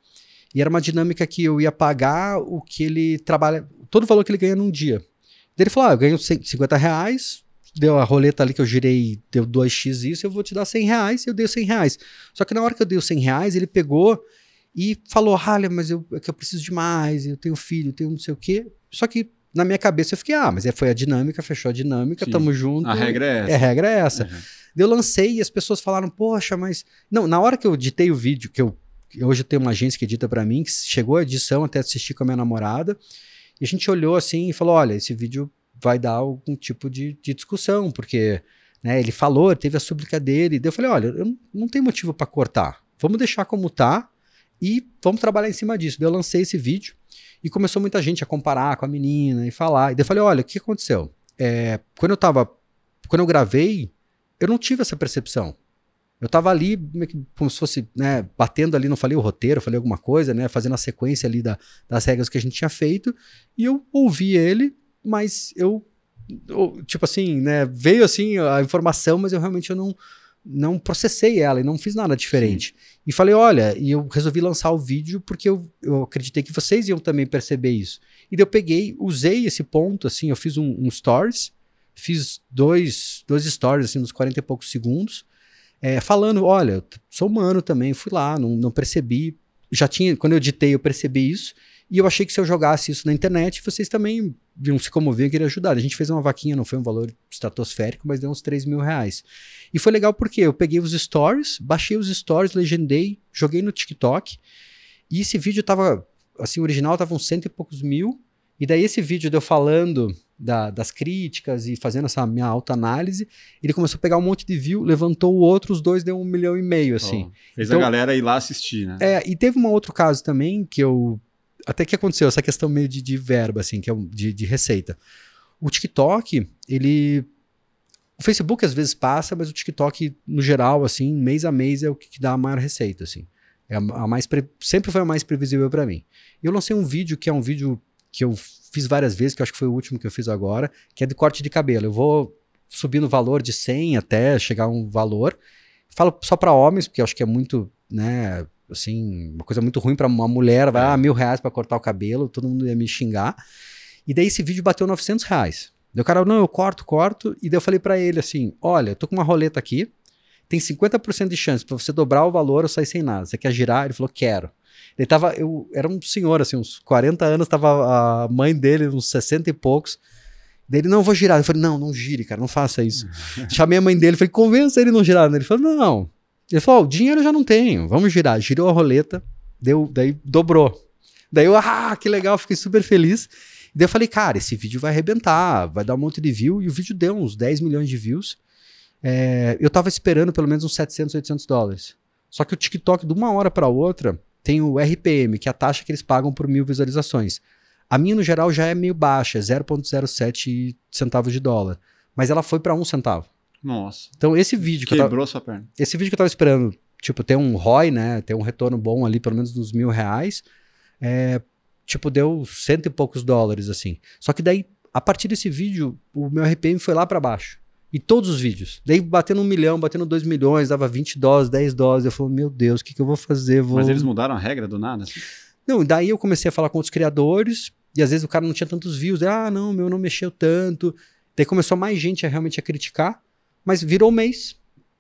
e era uma dinâmica que eu ia pagar o que ele trabalha, todo o valor que ele ganha num dia. Daí ele falou: ah, eu ganho 50 reais, deu a roleta ali que eu girei, deu 2x isso, eu vou te dar 100 reais, eu dei 100 reais. Só que na hora que eu dei os 100 reais, ele pegou e falou, ralha, mas eu, é que eu preciso de mais, eu tenho filho, eu tenho não sei o quê. Só que na minha cabeça eu fiquei, ah, mas é, foi a dinâmica, fechou a dinâmica, Sim. tamo junto. A regra é essa. É, a regra é essa. Uhum. Eu lancei e as pessoas falaram, poxa, mas... Não, na hora que eu ditei o vídeo, que eu hoje eu tenho uma agência que edita para mim, que chegou a edição até assistir com a minha namorada, e a gente olhou assim e falou: olha, esse vídeo vai dar algum tipo de, de discussão, porque né, ele falou, teve a súplica dele, e eu falei: olha, eu não tenho motivo para cortar, vamos deixar como tá e vamos trabalhar em cima disso. Daí eu lancei esse vídeo e começou muita gente a comparar com a menina e falar. E daí eu falei: olha, o que aconteceu? É, quando eu tava, quando eu gravei, eu não tive essa percepção. Eu tava ali, como se fosse, né, batendo ali, não falei o roteiro, falei alguma coisa, né, fazendo a sequência ali da, das regras que a gente tinha feito, e eu ouvi ele, mas eu, eu, tipo assim, né, veio assim a informação, mas eu realmente eu não, não processei ela e não fiz nada diferente. Sim. E falei, olha, e eu resolvi lançar o vídeo porque eu, eu acreditei que vocês iam também perceber isso. E daí eu peguei, usei esse ponto, assim, eu fiz um, um stories, fiz dois, dois stories, assim, uns 40 e poucos segundos, é, falando: olha, eu sou humano também, fui lá, não, não percebi. Já tinha, quando eu editei, eu percebi isso. E eu achei que se eu jogasse isso na internet, vocês também iam se comover e queriam ajudar. A gente fez uma vaquinha, não foi um valor estratosférico, mas deu uns 3 mil reais. E foi legal porque eu peguei os stories, baixei os stories, legendei, joguei no TikTok. E esse vídeo tava, assim, o original tava uns cento e poucos mil. E daí esse vídeo de eu falando da, das críticas e fazendo essa minha autoanálise, ele começou a pegar um monte de view, levantou o outro, os dois deu um milhão e meio, assim. Oh, fez então, a galera ir lá assistir, né? É, e teve um outro caso também que eu. Até que aconteceu, essa questão meio de, de verba, assim, que é de, de receita. O TikTok, ele. O Facebook às vezes passa, mas o TikTok, no geral, assim, mês a mês é o que dá a maior receita, assim. É a, mais pre... Sempre foi a mais previsível para mim. Eu lancei um vídeo que é um vídeo que eu fiz várias vezes, que acho que foi o último que eu fiz agora, que é de corte de cabelo. Eu vou subir no valor de 100 até chegar a um valor. Falo só para homens, porque acho que é muito, né, assim, uma coisa muito ruim para uma mulher, vai, é. ah, mil reais para cortar o cabelo, todo mundo ia me xingar. E daí esse vídeo bateu 900 reais. Daí o cara, não, eu corto, corto. E daí eu falei para ele assim: olha, tô com uma roleta aqui, tem 50% de chance para você dobrar o valor ou sair sem nada. Você quer girar? Ele falou, quero. Ele tava, eu era um senhor, assim, uns 40 anos, tava a mãe dele, uns 60 e poucos. Dele, não, vou girar. Eu falei, não, não gire, cara, não faça isso. <laughs> Chamei a mãe dele, falei, convença ele não girar. Ele falou, não. Ele falou, oh, dinheiro eu já não tenho, vamos girar. Girou a roleta, deu, daí dobrou. Daí eu, ah, que legal, fiquei super feliz. Daí eu falei, cara, esse vídeo vai arrebentar, vai dar um monte de view. E o vídeo deu uns 10 milhões de views. É, eu tava esperando pelo menos uns 700, 800 dólares. Só que o TikTok, de uma hora para outra, tem o RPM, que é a taxa que eles pagam por mil visualizações. A minha, no geral, já é meio baixa, 0,07 é centavos de dólar. Mas ela foi para um centavo. Nossa. Então, esse vídeo que Quebrou eu tava, sua perna. Esse vídeo que eu tava esperando, tipo, ter um ROI, né? Ter um retorno bom ali, pelo menos uns mil reais. É, tipo, deu cento e poucos dólares, assim. Só que daí, a partir desse vídeo, o meu RPM foi lá para baixo. E todos os vídeos. Daí batendo um milhão, batendo dois milhões, dava 20 doses, 10 doses. Eu falei, meu Deus, o que, que eu vou fazer? Vou... Mas eles mudaram a regra do nada? Assim? Não, daí eu comecei a falar com outros criadores, e às vezes o cara não tinha tantos views. ah, não, meu não mexeu tanto. Daí começou mais gente a realmente a criticar, mas virou mês,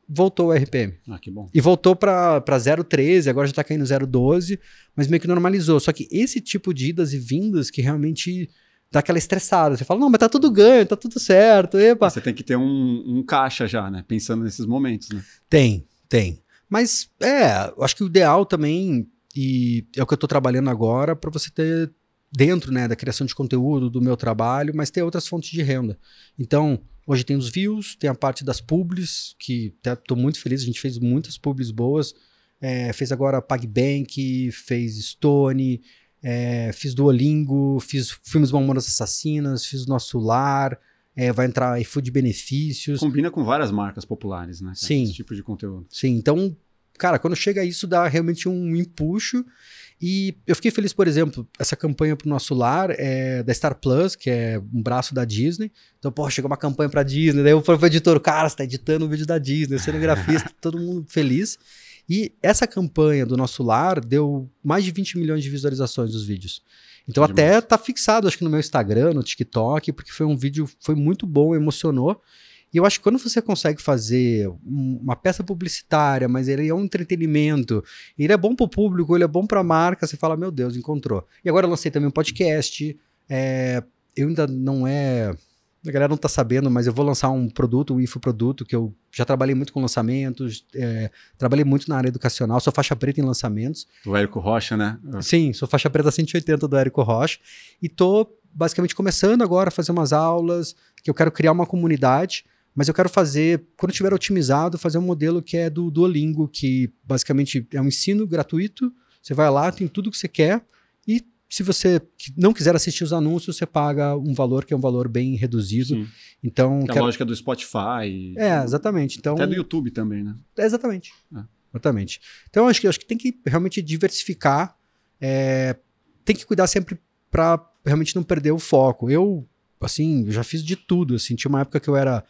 voltou o RPM. Ah, que bom. E voltou para 0,13, agora já tá caindo 0,12, mas meio que normalizou. Só que esse tipo de idas e vindas que realmente dá aquela estressada. Você fala, não, mas tá tudo ganho, tá tudo certo, epa. Você tem que ter um, um caixa já, né? Pensando nesses momentos, né? Tem, tem. Mas é, eu acho que o ideal também, e é o que eu tô trabalhando agora, para você ter dentro né, da criação de conteúdo, do meu trabalho, mas ter outras fontes de renda. Então, hoje tem os views, tem a parte das publis, que tô muito feliz, a gente fez muitas publis boas. É, fez agora PagBank, fez Stone, é, fiz Duolingo, fiz filmes Mamonas Assassinas, fiz Nosso Lar, é, vai entrar iFood Benefícios. Combina com várias marcas populares, né? Sim. Esse tipo de conteúdo. Sim, então, cara, quando chega isso dá realmente um empuxo. E eu fiquei feliz, por exemplo, essa campanha para o nosso lar é da Star Plus, que é um braço da Disney. Então, pô, chegou uma campanha para Disney. Daí eu falei pro editor, cara, você tá editando um vídeo da Disney, cenografista, <laughs> todo mundo feliz. E essa campanha do nosso lar deu mais de 20 milhões de visualizações dos vídeos. Então é até tá fixado, acho que no meu Instagram, no TikTok, porque foi um vídeo, foi muito bom, emocionou. E eu acho que quando você consegue fazer uma peça publicitária, mas ele é um entretenimento, ele é bom para o público, ele é bom para a marca, você fala, meu Deus, encontrou. E agora eu lancei também um podcast, é, eu ainda não é a galera não tá sabendo, mas eu vou lançar um produto, um infoproduto, que eu já trabalhei muito com lançamentos, é, trabalhei muito na área educacional, sou faixa preta em lançamentos. Do Érico Rocha, né? Sim, sou faixa preta 180 do Érico Rocha. E tô basicamente começando agora a fazer umas aulas, que eu quero criar uma comunidade, mas eu quero fazer, quando tiver otimizado, fazer um modelo que é do Duolingo, que basicamente é um ensino gratuito, você vai lá, tem tudo que você quer, e se você não quiser assistir os anúncios, você paga um valor que é um valor bem reduzido. Sim. Então, que é quero... a lógica do Spotify. É, exatamente. Então, até do YouTube também, né? É, exatamente. É. Exatamente. Então, acho que, acho que tem que realmente diversificar. É, tem que cuidar sempre para realmente não perder o foco. Eu, assim, já fiz de tudo. Assim, tinha uma época que eu era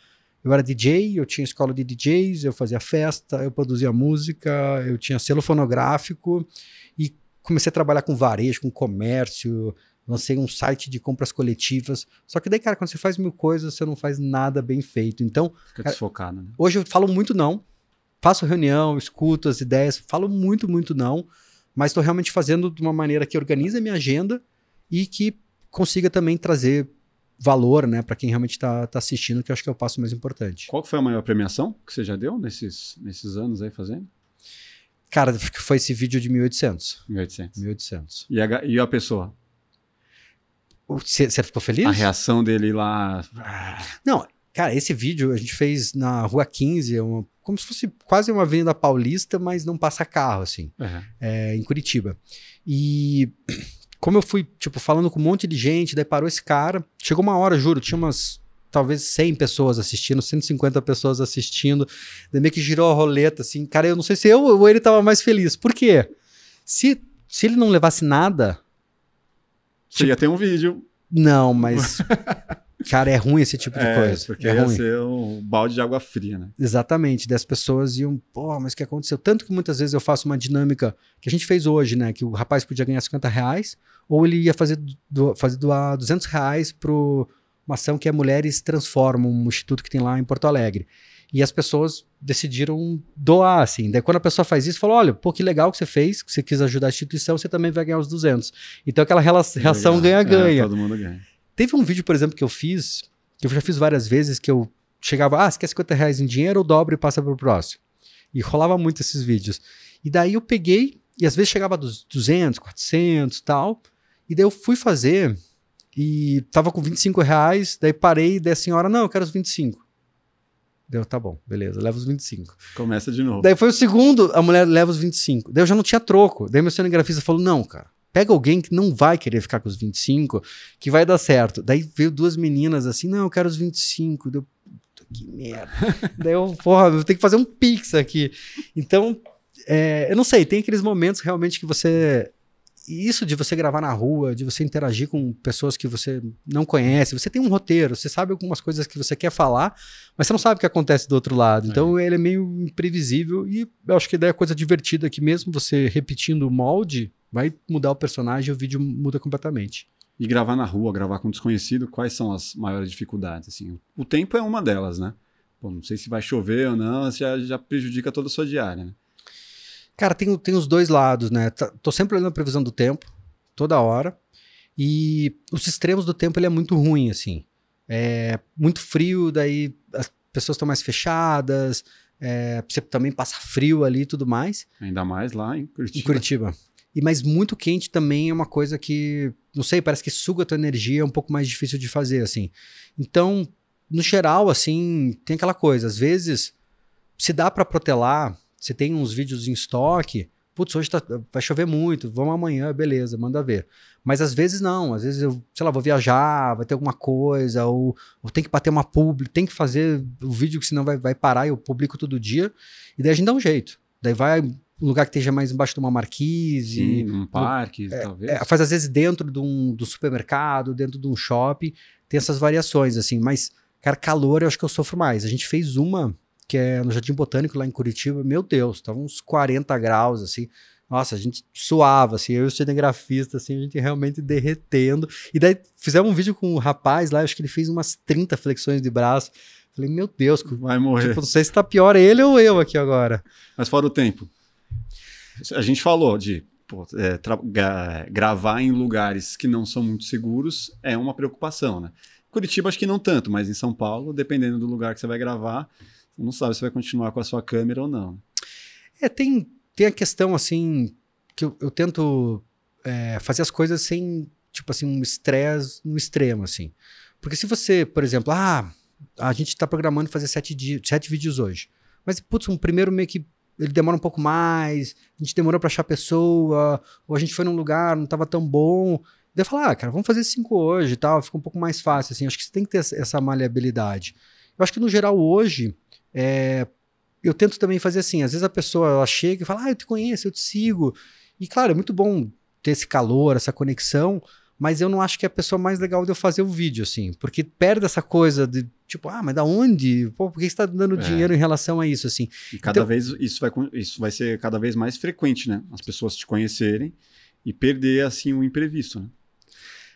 eu era DJ, eu tinha escola de DJs, eu fazia festa, eu produzia música, eu tinha selo fonográfico e comecei a trabalhar com varejo, com comércio, lancei um site de compras coletivas. Só que daí, cara, quando você faz mil coisas, você não faz nada bem feito. Então. Fica cara, desfocado, né? Hoje eu falo muito não. Faço reunião, escuto as ideias, falo muito, muito não, mas estou realmente fazendo de uma maneira que organize a minha agenda e que consiga também trazer valor né, para quem realmente está tá assistindo, que eu acho que é o passo mais importante. Qual foi a maior premiação que você já deu nesses, nesses anos aí fazendo? Cara, foi esse vídeo de 1800. 1800. 1800. E a, e a pessoa? Você ficou feliz? A reação dele lá. Ah. Não, cara, esse vídeo a gente fez na Rua 15, é uma, como se fosse quase uma Avenida Paulista, mas não passa carro, assim, uhum. é, em Curitiba. E <clears throat> como eu fui, tipo, falando com um monte de gente, daí parou esse cara. Chegou uma hora, juro, tinha umas talvez 100 pessoas assistindo, 150 pessoas assistindo. de meio que girou a roleta, assim. Cara, eu não sei se eu ou ele tava mais feliz. Por quê? Se, se ele não levasse nada. Você tipo... ia ter um vídeo. Não, mas. <laughs> cara, é ruim esse tipo de é, coisa. Porque é ia ruim. ser um balde de água fria, né? Exatamente. Dez pessoas iam, pô, mas o que aconteceu? Tanto que muitas vezes eu faço uma dinâmica que a gente fez hoje, né? Que o rapaz podia ganhar 50 reais, ou ele ia fazer, do, fazer doar 200 reais pro, uma ação que é Mulheres Transformam, um instituto que tem lá em Porto Alegre. E as pessoas decidiram doar, assim. Daí quando a pessoa faz isso, falou, olha, pô, que legal que você fez, que você quis ajudar a instituição, você também vai ganhar os 200. Então aquela reação ganha-ganha. É, todo mundo ganha. Teve um vídeo, por exemplo, que eu fiz, que eu já fiz várias vezes, que eu chegava, ah, você quer 50 reais em dinheiro, ou dobra e passa para o próximo. E rolava muito esses vídeos. E daí eu peguei, e às vezes chegava dos 200, 400 tal, e daí eu fui fazer e tava com 25 reais, daí parei, daí a assim, senhora, não, eu quero os 25. Deu, tá bom, beleza, leva os 25. Começa de novo. Daí foi o segundo, a mulher leva os 25. Daí eu já não tinha troco. Daí meu cenografista falou: não, cara, pega alguém que não vai querer ficar com os 25, que vai dar certo. Daí veio duas meninas assim: não, eu quero os 25. Deu, que merda. <laughs> Daí eu, porra, eu tenho que fazer um pix aqui. Então, é, eu não sei, tem aqueles momentos realmente que você e isso de você gravar na rua, de você interagir com pessoas que você não conhece, você tem um roteiro, você sabe algumas coisas que você quer falar, mas você não sabe o que acontece do outro lado. É. Então é. ele é meio imprevisível e eu acho que daí é coisa divertida que mesmo você repetindo o molde, vai mudar o personagem e o vídeo muda completamente. E gravar na rua, gravar com desconhecido, quais são as maiores dificuldades? Assim, o tempo é uma delas, né? não sei se vai chover ou não, já, já prejudica toda a sua diária, né? Cara, tem, tem os dois lados, né? Tá, tô sempre olhando a previsão do tempo, toda hora. E os extremos do tempo ele é muito ruim, assim. É muito frio, daí as pessoas estão mais fechadas, é, você também passa frio ali e tudo mais. Ainda mais lá em Curitiba. Em Curitiba. E, mas muito quente também é uma coisa que, não sei, parece que suga a tua energia, é um pouco mais difícil de fazer, assim. Então, no geral, assim, tem aquela coisa, às vezes se dá para protelar você tem uns vídeos em estoque. Putz, hoje tá, vai chover muito, vamos amanhã, beleza, manda ver. Mas às vezes não, às vezes eu, sei lá, vou viajar, vai ter alguma coisa, ou, ou tem que bater uma publi, tem que fazer o vídeo que senão vai, vai parar e eu publico todo dia. E daí a gente dá um jeito. Daí vai um lugar que esteja mais embaixo de uma marquise. Sim, um parque, é, talvez. É, faz às vezes dentro de um, do supermercado, dentro de um shopping, tem essas variações, assim. Mas, cara, calor eu acho que eu sofro mais. A gente fez uma que é no Jardim Botânico, lá em Curitiba. Meu Deus, tava uns 40 graus, assim. Nossa, a gente suava, assim, eu e o cinegrafista, assim, a gente realmente derretendo. E daí fizemos um vídeo com um rapaz lá, acho que ele fez umas 30 flexões de braço. Falei, meu Deus, vai morrer. Tipo, não sei se tá pior ele ou eu aqui agora. Mas fora o tempo. A gente falou de pô, é, gravar em lugares que não são muito seguros é uma preocupação, né? Curitiba acho que não tanto, mas em São Paulo, dependendo do lugar que você vai gravar, não sabe se vai continuar com a sua câmera ou não. É, tem, tem a questão, assim, que eu, eu tento é, fazer as coisas sem, tipo assim, um estresse no extremo, assim. Porque se você, por exemplo, ah, a gente está programando fazer sete, dias, sete vídeos hoje. Mas, putz, um primeiro meio que ele demora um pouco mais, a gente demorou para achar pessoa, ou a gente foi num lugar, não estava tão bom. Daí falar, ah, cara, vamos fazer cinco hoje e tal, fica um pouco mais fácil, assim. Acho que você tem que ter essa maleabilidade. Eu acho que, no geral, hoje, é, eu tento também fazer assim, às vezes a pessoa ela chega e fala, ah, eu te conheço, eu te sigo. E claro, é muito bom ter esse calor, essa conexão, mas eu não acho que é a pessoa mais legal de eu fazer o vídeo, assim, porque perde essa coisa de, tipo, ah, mas da onde? Pô, por que você está dando é. dinheiro em relação a isso, assim? E cada então, vez isso vai, isso vai ser cada vez mais frequente, né? As pessoas te conhecerem e perder, assim, o imprevisto, né?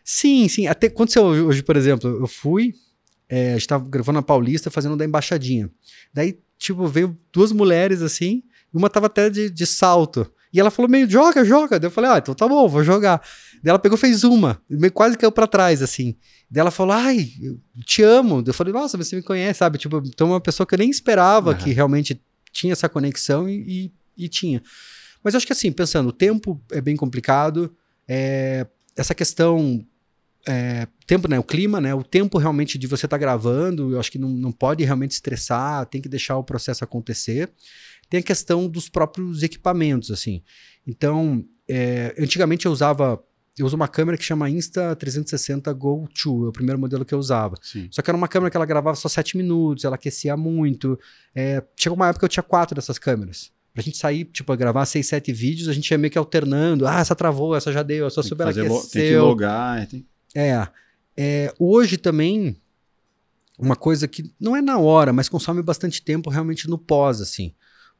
Sim, sim. Até aconteceu hoje, por exemplo, eu fui é, a gente tava gravando a Paulista, fazendo da embaixadinha. Daí, tipo, veio duas mulheres assim, uma tava até de, de salto. E ela falou meio, joga, joga. Daí eu falei, ah, então tá bom, vou jogar. Daí ela pegou, fez uma, meio quase caiu para trás, assim. Daí ela falou, ai, eu te amo. Daí eu falei, nossa, você me conhece, sabe? Tipo, então é uma pessoa que eu nem esperava uhum. que realmente tinha essa conexão e, e, e tinha. Mas acho que assim, pensando, o tempo é bem complicado, é, essa questão é, tempo, né? O clima, né? O tempo realmente de você estar tá gravando, eu acho que não, não pode realmente estressar, tem que deixar o processo acontecer. Tem a questão dos próprios equipamentos, assim. Então, é, antigamente eu usava. Eu uso uma câmera que chama Insta360 Go 2, é o primeiro modelo que eu usava. Sim. Só que era uma câmera que ela gravava só 7 minutos, ela aquecia muito. É, chegou uma época que eu tinha quatro dessas câmeras. Pra gente sair, tipo, a gravar seis, sete vídeos, a gente ia meio que alternando. Ah, essa travou, essa já deu, essa superaqueceu. Tem que logar, tem... É, é, hoje também, uma coisa que não é na hora, mas consome bastante tempo realmente no pós, assim.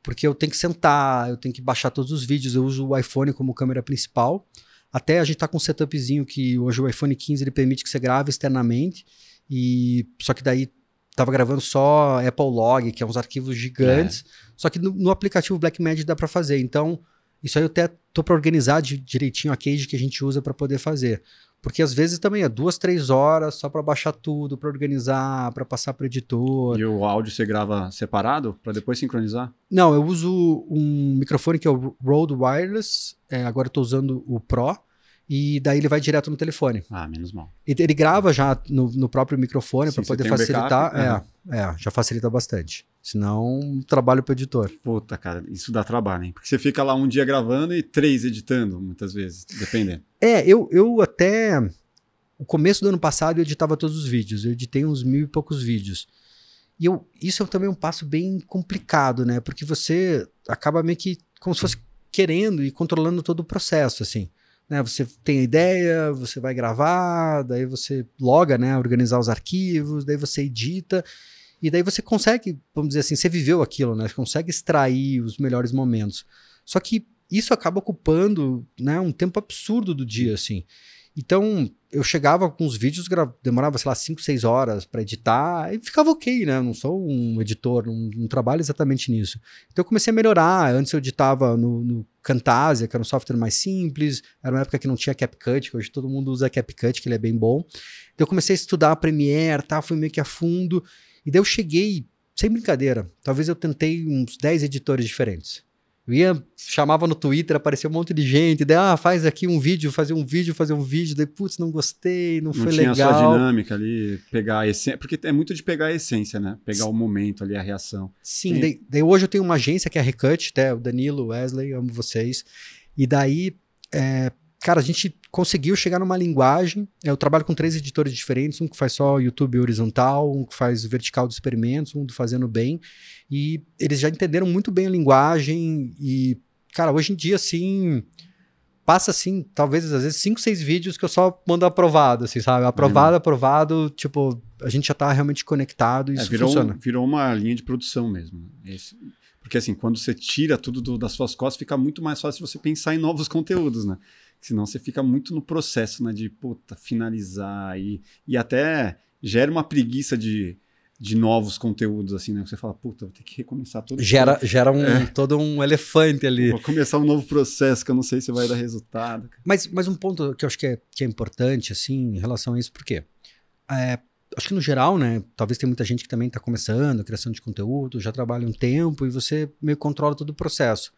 Porque eu tenho que sentar, eu tenho que baixar todos os vídeos, eu uso o iPhone como câmera principal. Até a gente tá com um setupzinho que hoje o iPhone 15 ele permite que você grave externamente. E só que daí tava gravando só Apple Log, que é uns arquivos gigantes. É. Só que no, no aplicativo Blackmagic dá para fazer. Então, isso aí eu até tô para organizar de, direitinho a cage que a gente usa para poder fazer. Porque às vezes também é duas, três horas só para baixar tudo, para organizar, para passar para editor. E o áudio você grava separado para depois sincronizar? Não, eu uso um microfone que é o Rode Wireless. É, agora estou usando o Pro e daí ele vai direto no telefone. Ah, menos mal. E ele grava já no, no próprio microfone para poder facilitar. Um backup, né? é, é, já facilita bastante. Senão, trabalho para editor. Puta, cara, isso dá trabalho, hein? Porque você fica lá um dia gravando e três editando, muitas vezes, dependendo. É, eu, eu até. O começo do ano passado eu editava todos os vídeos. Eu editei uns mil e poucos vídeos. E eu, isso é também um passo bem complicado, né? Porque você acaba meio que como se fosse querendo e controlando todo o processo, assim né? Você tem a ideia, você vai gravar, daí você loga, né? Organizar os arquivos, daí você edita. E daí você consegue, vamos dizer assim, você viveu aquilo, né? Você consegue extrair os melhores momentos. Só que isso acaba ocupando né, um tempo absurdo do dia, assim. Então, eu chegava com os vídeos, demorava, sei lá, 5, 6 horas para editar, e ficava ok, né? Eu não sou um editor, não, não, trabalho exatamente nisso. Então, eu comecei a melhorar. Antes eu editava no, no Camtasia, que era um software mais simples, era uma época que não tinha CapCut, que hoje todo mundo usa CapCut, que ele é bem bom. Então eu comecei a estudar a Premiere, tá? fui meio que a fundo, e daí eu cheguei, sem brincadeira, talvez eu tentei uns 10 editores diferentes. Eu ia, chamava no Twitter, aparecia um monte de gente, daí, ah, faz aqui um vídeo, fazer um vídeo, fazer um vídeo, daí, putz, não gostei, não, não foi legal. tinha a sua dinâmica ali, pegar a essência, porque é muito de pegar a essência, né? Pegar o momento ali, a reação. Sim, Tem... daí, daí, hoje eu tenho uma agência que é a Recut, até, né? o Danilo, Wesley, amo vocês, e daí, é, cara, a gente conseguiu chegar numa linguagem. Eu trabalho com três editores diferentes: um que faz só YouTube horizontal, um que faz vertical dos experimentos, um do Fazendo Bem. E eles já entenderam muito bem a linguagem. E, cara, hoje em dia, assim. Passa assim, talvez às vezes cinco, seis vídeos que eu só mando aprovado, assim, sabe? Aprovado, uhum. aprovado, tipo, a gente já tá realmente conectado e é, isso virou, funciona. Virou uma linha de produção mesmo. Né? Esse, porque assim, quando você tira tudo do, das suas costas, fica muito mais fácil você pensar em novos <laughs> conteúdos, né? Senão você fica muito no processo, né? De puta, finalizar e, e até gera uma preguiça de, de novos conteúdos, assim, né? Você fala, puta, vou ter que recomeçar todo Gera, tempo. gera um, é. todo um elefante ali. Vou começar um novo processo que eu não sei se vai dar resultado. Mas, mas um ponto que eu acho que é, que é importante, assim, em relação a isso, porque é, acho que no geral, né? Talvez tem muita gente que também está começando, criação de conteúdo, já trabalha um tempo e você meio controla todo o processo.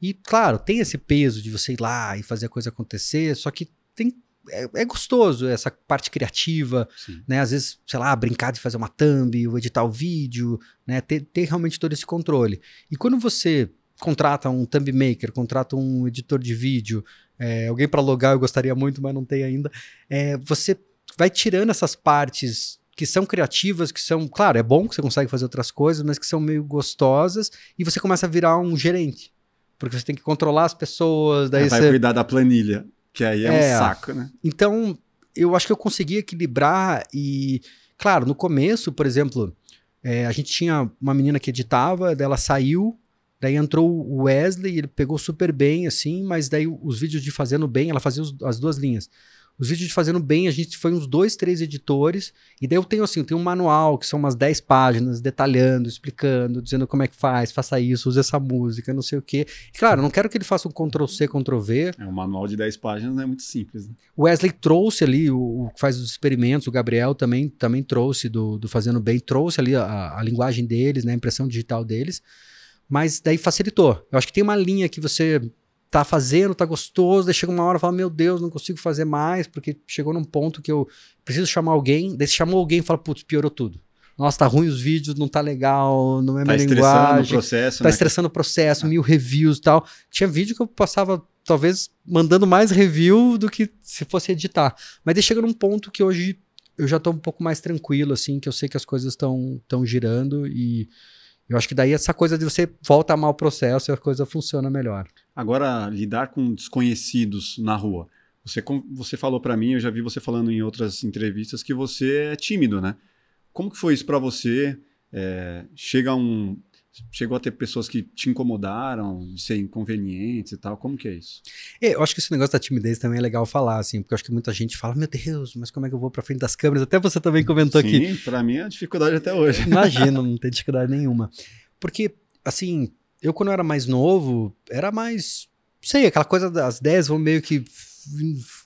E, claro, tem esse peso de você ir lá e fazer a coisa acontecer, só que tem é, é, gostoso essa parte criativa, Sim. né? Às vezes, sei lá, brincar de fazer uma thumb, ou editar o vídeo, né? Ter, ter, realmente todo esse controle. E quando você contrata um thumb maker, contrata um editor de vídeo, é, alguém para logar eu gostaria muito, mas não tem ainda, é, você vai tirando essas partes que são criativas, que são, claro, é bom que você consegue fazer outras coisas, mas que são meio gostosas, e você começa a virar um gerente. Porque você tem que controlar as pessoas. Daí é, vai cuidar da planilha, que aí é, é um saco, né? Então, eu acho que eu consegui equilibrar e, claro, no começo, por exemplo, é, a gente tinha uma menina que editava, dela saiu, daí entrou o Wesley, ele pegou super bem, assim, mas daí os vídeos de fazendo bem, ela fazia os, as duas linhas. Os vídeos de Fazendo Bem, a gente foi uns dois, três editores, e daí eu tenho assim, eu tenho um manual que são umas 10 páginas, detalhando, explicando, dizendo como é que faz, faça isso, use essa música, não sei o quê. E, claro, não quero que ele faça um Ctrl-C, Ctrl-V. É, um manual de 10 páginas não é muito simples. Né? Wesley trouxe ali o, o, que faz os experimentos, o Gabriel também, também trouxe do, do Fazendo Bem, trouxe ali a, a linguagem deles, né, a impressão digital deles, mas daí facilitou. Eu acho que tem uma linha que você tá fazendo, tá gostoso, daí chega uma hora e fala, meu Deus, não consigo fazer mais, porque chegou num ponto que eu preciso chamar alguém, daí você chamou alguém e fala, putz, piorou tudo. Nossa, tá ruim os vídeos, não tá legal, não é tá minha linguagem. Processo, tá né? estressando o processo, ah. mil reviews e tal. Tinha vídeo que eu passava, talvez, mandando mais review do que se fosse editar. Mas daí chega num ponto que hoje eu já tô um pouco mais tranquilo, assim, que eu sei que as coisas estão girando e eu acho que daí essa coisa de você volta a amar o processo e a coisa funciona melhor. Agora, lidar com desconhecidos na rua. Você, você falou para mim, eu já vi você falando em outras entrevistas, que você é tímido, né? Como que foi isso para você? É, chega um Chegou a ter pessoas que te incomodaram, de ser inconvenientes e tal? Como que é isso? É, eu acho que esse negócio da timidez também é legal falar, assim, porque eu acho que muita gente fala, meu Deus, mas como é que eu vou pra frente das câmeras? Até você também comentou Sim, aqui. Sim, pra mim é dificuldade até hoje. <laughs> Imagino, não tem dificuldade nenhuma. Porque, assim, eu quando eu era mais novo, era mais, sei, aquela coisa das 10 vão meio que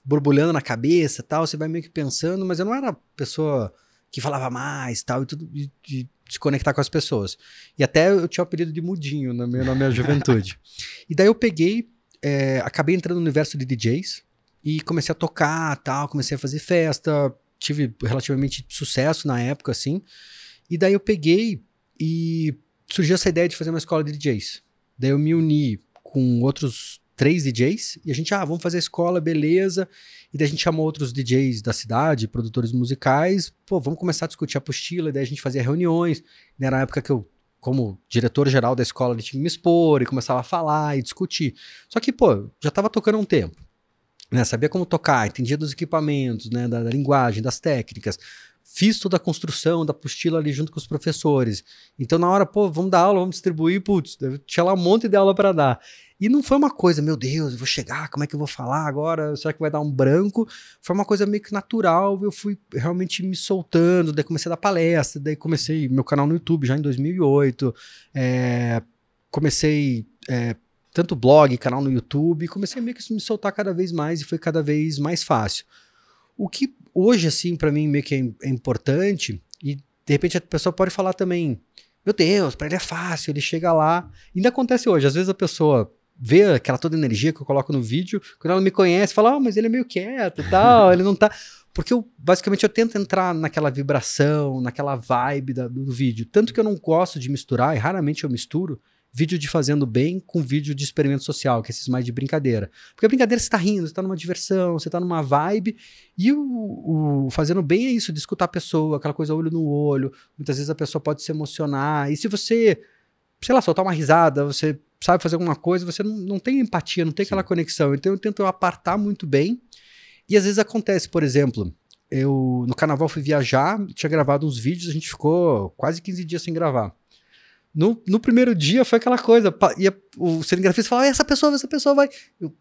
borbulhando na cabeça tal, você vai meio que pensando, mas eu não era pessoa que falava mais tal, e tudo, e, e se conectar com as pessoas. E até eu tinha o apelido de Mudinho na minha, na minha juventude. e daí eu peguei, é, acabei entrando no universo de DJs e comecei a tocar, tal, comecei a fazer festa, tive relativamente sucesso na época, assim. E daí eu peguei e surgiu essa ideia de fazer uma escola de DJs. Daí eu me uni com outros três DJs, e a gente, ah, vamos fazer a escola, beleza. E daí a gente chamou outros DJs da cidade, produtores musicais, pô, vamos começar a discutir a apostila, e daí a gente fazia reuniões. E era a época que eu, como diretor-geral da escola, eu tinha que me expor e começava a falar e discutir. Só que, pô, já tava tocando há um tempo. Né? Sabia como tocar, entendia dos equipamentos, né? da, da linguagem, das técnicas fiz toda a construção da apostila ali junto com os professores. Então, na hora, pô, vamos dar aula, vamos distribuir, putz, tinha lá um monte de aula para dar. E não foi uma coisa, meu Deus, eu vou chegar, como é que eu vou falar agora? Será que vai dar um branco? Foi uma coisa meio que natural, eu fui realmente me soltando, daí comecei a dar palestra, daí comecei meu canal no YouTube já em 2008, é, eh, comecei é, tanto blog, canal no YouTube, comecei meio que me soltar cada vez mais e foi cada vez mais fácil. O que hoje, assim, para mim meio que é, é importante, e de repente a pessoa pode falar também, meu Deus, para ele é fácil, ele chega lá. Ainda acontece hoje, às vezes a pessoa vê aquela toda energia que eu coloco no vídeo, quando ela me conhece, fala, oh, mas ele é meio quieto e tal, ele não tá. <laughs> Porque eu, basicamente eu tento entrar naquela vibração, naquela vibe da, do vídeo. Tanto que eu não gosto de misturar, e raramente eu misturo, vídeo de fazendo bem com vídeo de experimento social, que é esses mais de brincadeira. Porque a brincadeira você tá rindo, você tá numa diversão, você tá numa vibe. E o, o, fazendo bem é isso, de escutar a pessoa, aquela coisa olho no olho. Muitas vezes a pessoa pode se emocionar. E se você sei lá, soltar uma risada, você sabe fazer alguma coisa, você não, não tem empatia, não tem Sim. aquela conexão. Então eu tento apartar muito bem. E às vezes acontece, por exemplo, eu no carnaval fui viajar, tinha gravado uns vídeos, a gente ficou quase 15 dias sem gravar. No, no primeiro dia foi aquela coisa, e o cinegrafista falou: essa pessoa, essa pessoa vai. Eu,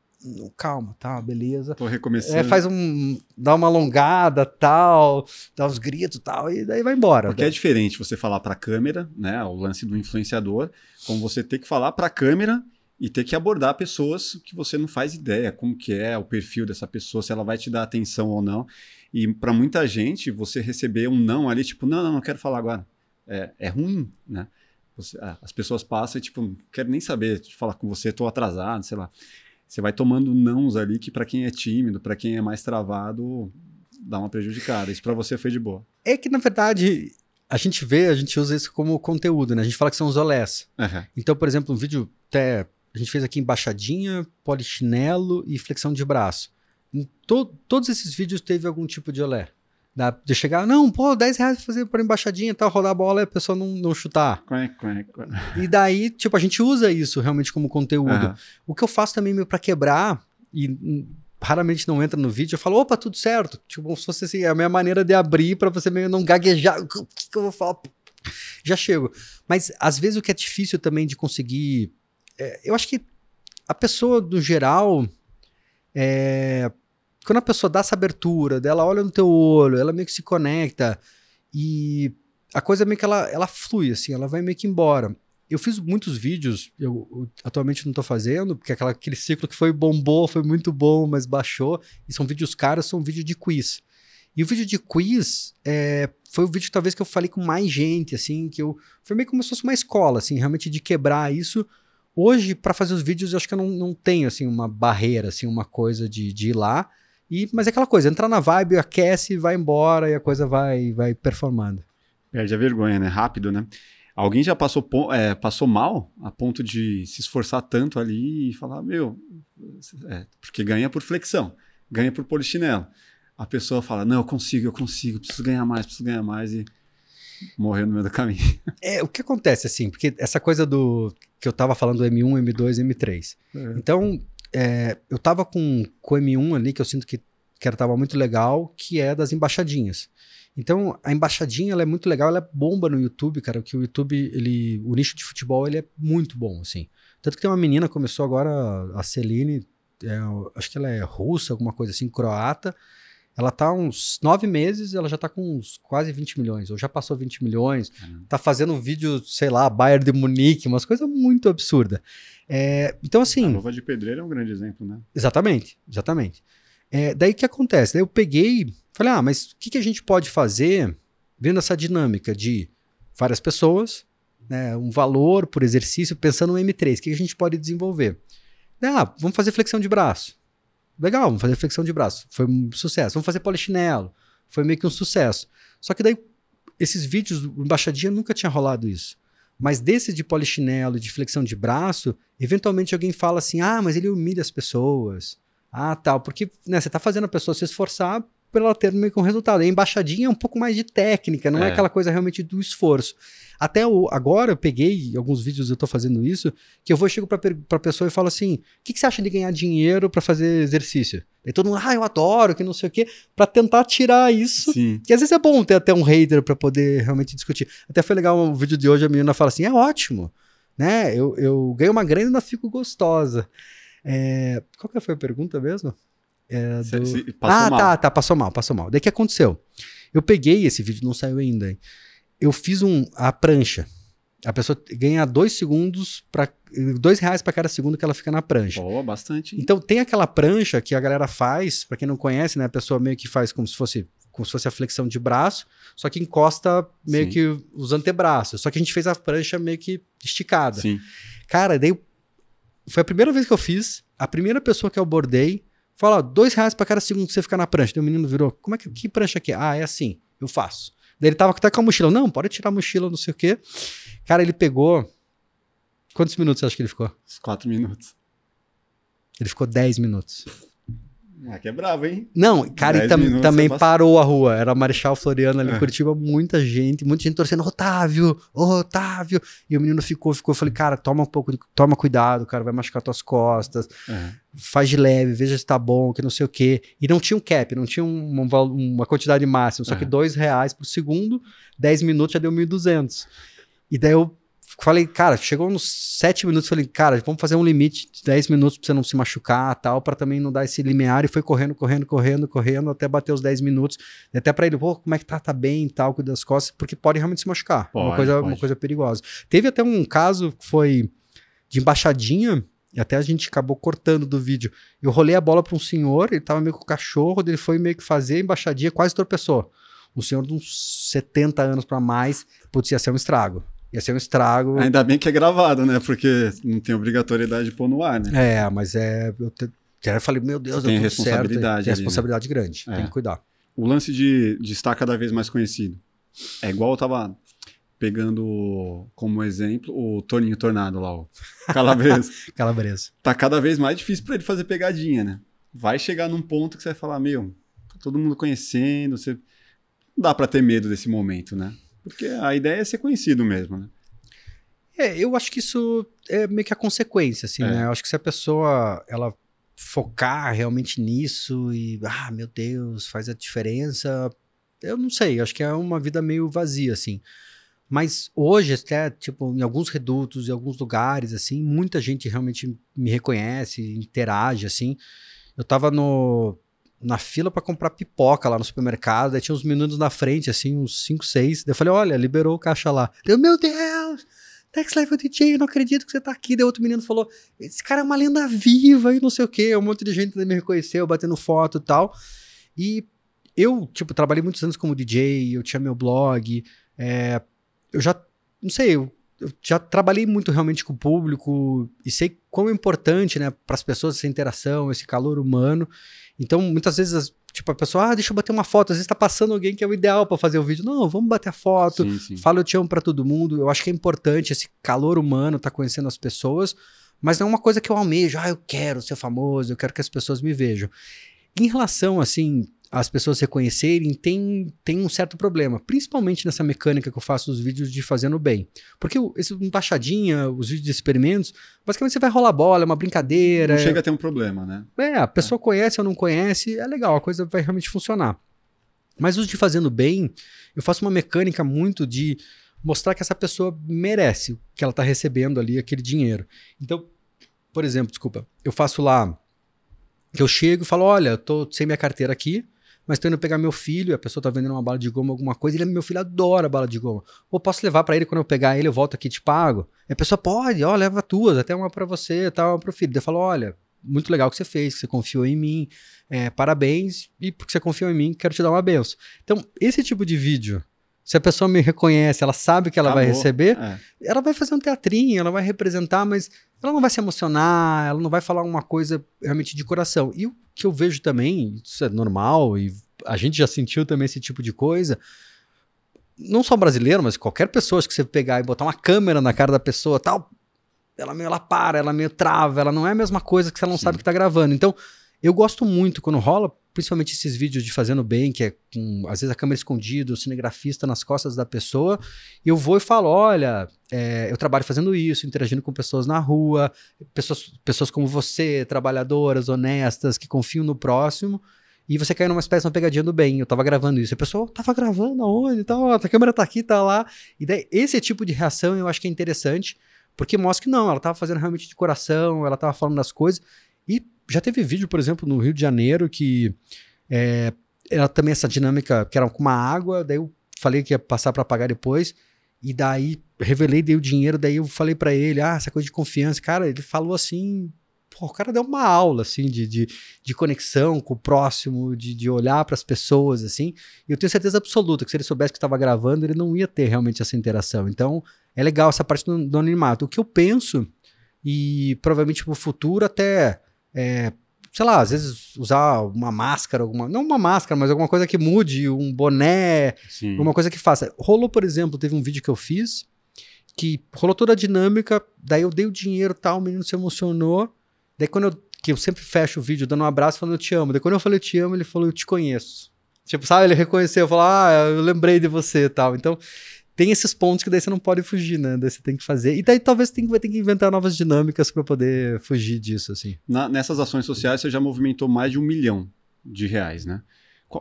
calma, tá, beleza. Tô é, recomeçando. É, faz um, dá uma alongada, tal, dá uns gritos, tal, e daí vai embora. Porque daí. é diferente você falar para a câmera, né, o lance do influenciador, como você ter que falar para a câmera e ter que abordar pessoas que você não faz ideia como que é o perfil dessa pessoa, se ela vai te dar atenção ou não. E para muita gente, você receber um não ali, tipo, não, não, não quero falar agora. É, é ruim, né? Você, ah, as pessoas passam e, tipo, não quero nem saber falar com você, estou atrasado, sei lá você vai tomando nãos ali que para quem é tímido, para quem é mais travado, dá uma prejudicada. Isso para você foi de boa. É que na verdade a gente vê, a gente usa isso como conteúdo, né? A gente fala que são os olés. Uhum. Então, por exemplo, um vídeo até a gente fez aqui embaixadinha, polichinelo e flexão de braço. Em to todos esses vídeos teve algum tipo de olé. Da, de chegar, não, pô, 10 reais pra fazer pra embaixadinha e tal, rodar a bola e a pessoa não, não chutar. Quém, quém, quém. E daí, tipo, a gente usa isso realmente como conteúdo. Uhum. O que eu faço também meio pra quebrar, e raramente não entra no vídeo, eu falo, opa, tudo certo. Tipo, se fosse assim, é a minha maneira de abrir para você meio não gaguejar. O que, que eu vou falar? Já chego. Mas às vezes o que é difícil também de conseguir. É, eu acho que a pessoa, no geral, é, quando a pessoa dá essa abertura, dela olha no teu olho, ela meio que se conecta e a coisa meio que ela, ela flui, assim, ela vai meio que embora. Eu fiz muitos vídeos, eu, eu atualmente não estou fazendo, porque aquela, aquele ciclo que foi bombou, foi muito bom, mas baixou. E são vídeos caros, são vídeos de quiz. E o vídeo de quiz é, foi o vídeo talvez que eu falei com mais gente, assim, que eu. Foi meio como se fosse uma escola, assim, realmente de quebrar isso. Hoje, para fazer os vídeos, eu acho que eu não, não tenho, assim, uma barreira, assim, uma coisa de, de ir lá. E, mas é aquela coisa, entrar na vibe, aquece, vai embora e a coisa vai, vai performando. Perde a vergonha, né? Rápido, né? Alguém já passou, é, passou mal a ponto de se esforçar tanto ali e falar, meu, é, porque ganha por flexão, ganha por polichinelo. A pessoa fala, não, eu consigo, eu consigo, preciso ganhar mais, preciso ganhar mais e morreu no meio do caminho. <laughs> É, o que acontece assim, porque essa coisa do que eu tava falando M1, M2, M3. É. Então, é, eu tava com, com o M1 ali, que eu sinto que, que era, tava muito legal, que é das embaixadinhas. Então, a embaixadinha, ela é muito legal, ela é bomba no YouTube, cara, que o YouTube, ele, o nicho de futebol, ele é muito bom, assim. Tanto que tem uma menina, começou agora, a Celine, é, acho que ela é russa, alguma coisa assim, croata, ela tá uns nove meses, ela já tá com uns quase 20 milhões, ou já passou 20 milhões, uhum. tá fazendo um vídeo, sei lá, Bayern de Munique, umas coisas muito absurdas. É, então, assim. A luva de pedreiro é um grande exemplo, né? Exatamente, exatamente. É, daí o que acontece? Daí eu peguei, falei, ah, mas o que, que a gente pode fazer vendo essa dinâmica de várias pessoas, né, um valor por exercício, pensando no M3, o que, que a gente pode desenvolver? Ah, vamos fazer flexão de braço legal, vamos fazer flexão de braço. Foi um sucesso. Vamos fazer polichinelo. Foi meio que um sucesso. Só que daí, esses vídeos, embaixadinha, nunca tinha rolado isso. Mas desse de polichinelo, de flexão de braço, eventualmente alguém fala assim: ah, mas ele humilha as pessoas. Ah, tal. Porque né, você está fazendo a pessoa se esforçar por ela ter meio que um resultado. a embaixadinha é um pouco mais de técnica, não é, é aquela coisa realmente do esforço. Até o, agora eu peguei alguns vídeos, eu estou fazendo isso, que eu vou chego para pra pessoa e falo assim: o que, que você acha de ganhar dinheiro para fazer exercício? E todo mundo, ah, eu adoro, que não sei o quê, para tentar tirar isso. Sim. Que às vezes é bom ter até um hater para poder realmente discutir. Até foi legal o vídeo de hoje, a menina fala assim: é ótimo, né? Eu, eu ganho uma grana e ainda fico gostosa. É, qual que foi a pergunta mesmo? Era é, do... Se, se, ah, tá, mal. tá, tá, passou mal, passou mal. Daí que aconteceu? Eu peguei, esse vídeo não saiu ainda. Eu fiz um, a prancha. A pessoa ganha dois segundos para dois reais para cada segundo que ela fica na prancha. Boa, bastante. Hein? Então tem aquela prancha que a galera faz, para quem não conhece, né? A pessoa meio que faz como se fosse como se fosse a flexão de braço, só que encosta meio Sim. que os antebraços. Só que a gente fez a prancha meio que esticada. Sim. Cara, daí foi a primeira vez que eu fiz. A primeira pessoa que eu abordei Fala, ó, dois reais pra cada segundo que você ficar na prancha. Daí o menino virou, como é que, que prancha aqui? é? Ah, é assim, eu faço. Daí ele tava até com a mochila. Não, pode tirar a mochila, não sei o quê. Cara, ele pegou. Quantos minutos você acha que ele ficou? quatro minutos. Ele ficou dez minutos. Ah, que é bravo, hein? Não, cara, e tam, é também parou a rua. Era Marechal Floriano ali em é. Curitiba, muita gente, muita gente torcendo, Otávio, Otávio. E o menino ficou, ficou. Eu falei, cara, toma um pouco, de, toma cuidado, cara, vai machucar tuas costas. É. Faz de leve, veja se tá bom, que não sei o quê. E não tinha um cap, não tinha um, uma, uma, quantidade máxima, só que é. dois reais por segundo, 10 minutos já deu 1.200. E daí eu falei, cara, chegou nos sete minutos, falei, cara, vamos fazer um limite de 10 minutos pra você não se machucar tal, para também não dar esse limiar. E foi correndo, correndo, correndo, correndo, até bater os 10 minutos. Até para ele, pô, como é que tá? Tá bem e tal, cuida das costas, porque pode realmente se machucar. Pode, uma, coisa, uma coisa perigosa. Teve até um caso que foi de embaixadinha, e até a gente acabou cortando do vídeo. Eu rolei a bola para um senhor, ele tava meio com o cachorro, ele foi meio que fazer embaixadinha, quase tropeçou. Um senhor de uns 70 anos para mais, podia ser um estrago ia ser um estrago. Ainda bem que é gravado, né? Porque não tem obrigatoriedade de pôr no ar, né? É, mas é. Eu até falei, meu Deus, tem eu responsabilidade. Certo, tem ali, né? responsabilidade né? grande, é. tem que cuidar. O lance de, de estar cada vez mais conhecido. É igual eu tava pegando como exemplo o Toninho Tornado lá, o Calabresa. <laughs> Calabresa. Tá cada vez mais difícil para ele fazer pegadinha, né? Vai chegar num ponto que você vai falar, meu, tá todo mundo conhecendo, você não dá para ter medo desse momento, né? Porque a ideia é ser conhecido mesmo, né? É, eu acho que isso é meio que a consequência, assim, é. né? Eu acho que se a pessoa ela focar realmente nisso e, ah, meu Deus, faz a diferença, eu não sei, acho que é uma vida meio vazia, assim. Mas hoje, até, tipo, em alguns redutos, em alguns lugares, assim, muita gente realmente me reconhece, interage, assim. Eu tava no na fila para comprar pipoca lá no supermercado. Aí tinha uns meninos na frente, assim, uns 5, 6. Daí eu falei, olha, liberou o caixa lá. Eu, meu Deus! Next o DJ, eu não acredito que você tá aqui. Daí outro menino falou, esse cara é uma lenda viva e não sei o quê. Um monte de gente me reconheceu, batendo foto e tal. E eu, tipo, trabalhei muitos anos como DJ, eu tinha meu blog. É, eu já, não sei, eu, eu já trabalhei muito realmente com o público e sei quão importante, né, para as pessoas essa interação, esse calor humano. Então, muitas vezes, tipo, a pessoa, ah, deixa eu bater uma foto. Às vezes tá passando alguém que é o ideal para fazer o vídeo. Não, vamos bater a foto, sim, sim. fala eu te amo pra todo mundo. Eu acho que é importante esse calor humano, tá conhecendo as pessoas, mas não é uma coisa que eu almejo. Ah, eu quero ser famoso, eu quero que as pessoas me vejam. Em relação, assim, as pessoas reconhecerem tem, tem um certo problema, principalmente nessa mecânica que eu faço dos vídeos de fazendo bem. Porque esse embaixadinha, os vídeos de experimentos, basicamente você vai rolar bola, é uma brincadeira. Não é chega a ter um problema, né? É, a pessoa é. conhece ou não conhece, é legal, a coisa vai realmente funcionar. Mas os de fazendo bem, eu faço uma mecânica muito de mostrar que essa pessoa merece que ela está recebendo ali aquele dinheiro. Então, por exemplo, desculpa, eu faço lá que eu chego e falo, olha, eu tô sem minha carteira aqui, mas tô indo pegar meu filho, a pessoa tá vendendo uma bala de goma, alguma coisa, ele, é, meu filho adora bala de goma. Ou posso levar para ele quando eu pegar ele, eu volto aqui e te pago? E a pessoa pode, ó, leva duas, até uma para você, tal, para pro filho. Daí eu falo, olha, muito legal que você fez, que você confiou em mim, é, parabéns, e porque você confiou em mim, quero te dar uma benção. Então, esse tipo de vídeo se a pessoa me reconhece, ela sabe que ela Acabou. vai receber, é. ela vai fazer um teatrinho, ela vai representar, mas ela não vai se emocionar, ela não vai falar uma coisa realmente de coração. E o que eu vejo também, isso é normal, e a gente já sentiu também esse tipo de coisa. Não só brasileiro, mas qualquer pessoa que você pegar e botar uma câmera na cara da pessoa, tal, ela meio ela para, ela meio trava, ela não é a mesma coisa que se ela não Sim. sabe que tá gravando. Então, eu gosto muito quando rola principalmente esses vídeos de fazendo bem, que é com, às vezes, a câmera escondida, o cinegrafista nas costas da pessoa, e eu vou e falo: olha, é, eu trabalho fazendo isso, interagindo com pessoas na rua, pessoas, pessoas como você, trabalhadoras, honestas, que confiam no próximo. E você cai numa espécie de uma pegadinha do bem. Eu tava gravando isso. A pessoa oh, tava gravando aonde? Tá, ó, a câmera tá aqui, tá lá. E daí, esse tipo de reação eu acho que é interessante, porque mostra que não, ela tava fazendo realmente de coração, ela tava falando das coisas. E já teve vídeo, por exemplo, no Rio de Janeiro que é, era também essa dinâmica que era com uma água, daí eu falei que ia passar para pagar depois, e daí revelei, dei o dinheiro, daí eu falei para ele, ah, essa coisa de confiança. Cara, ele falou assim, pô, o cara deu uma aula, assim, de, de, de conexão com o próximo, de, de olhar para as pessoas, assim. E eu tenho certeza absoluta que se ele soubesse que estava gravando, ele não ia ter realmente essa interação. Então, é legal essa parte do, do anonimato. O que eu penso, e provavelmente pro futuro até é, sei lá, às vezes usar uma máscara, alguma, não uma máscara, mas alguma coisa que mude, um boné, Sim. alguma coisa que faça. Rolou, por exemplo, teve um vídeo que eu fiz que rolou toda a dinâmica, daí eu dei o dinheiro tal, o menino se emocionou. Daí quando eu, que eu sempre fecho o vídeo dando um abraço falando eu te amo. Daí quando eu falei eu te amo, ele falou eu te conheço. Tipo, sabe, ele reconheceu, falou, ah, eu lembrei de você e tal. Então, tem esses pontos que daí você não pode fugir, né? Daí você tem que fazer. E daí talvez tem, vai ter que inventar novas dinâmicas para poder fugir disso, assim. Na, nessas ações sociais, você já movimentou mais de um milhão de reais, né?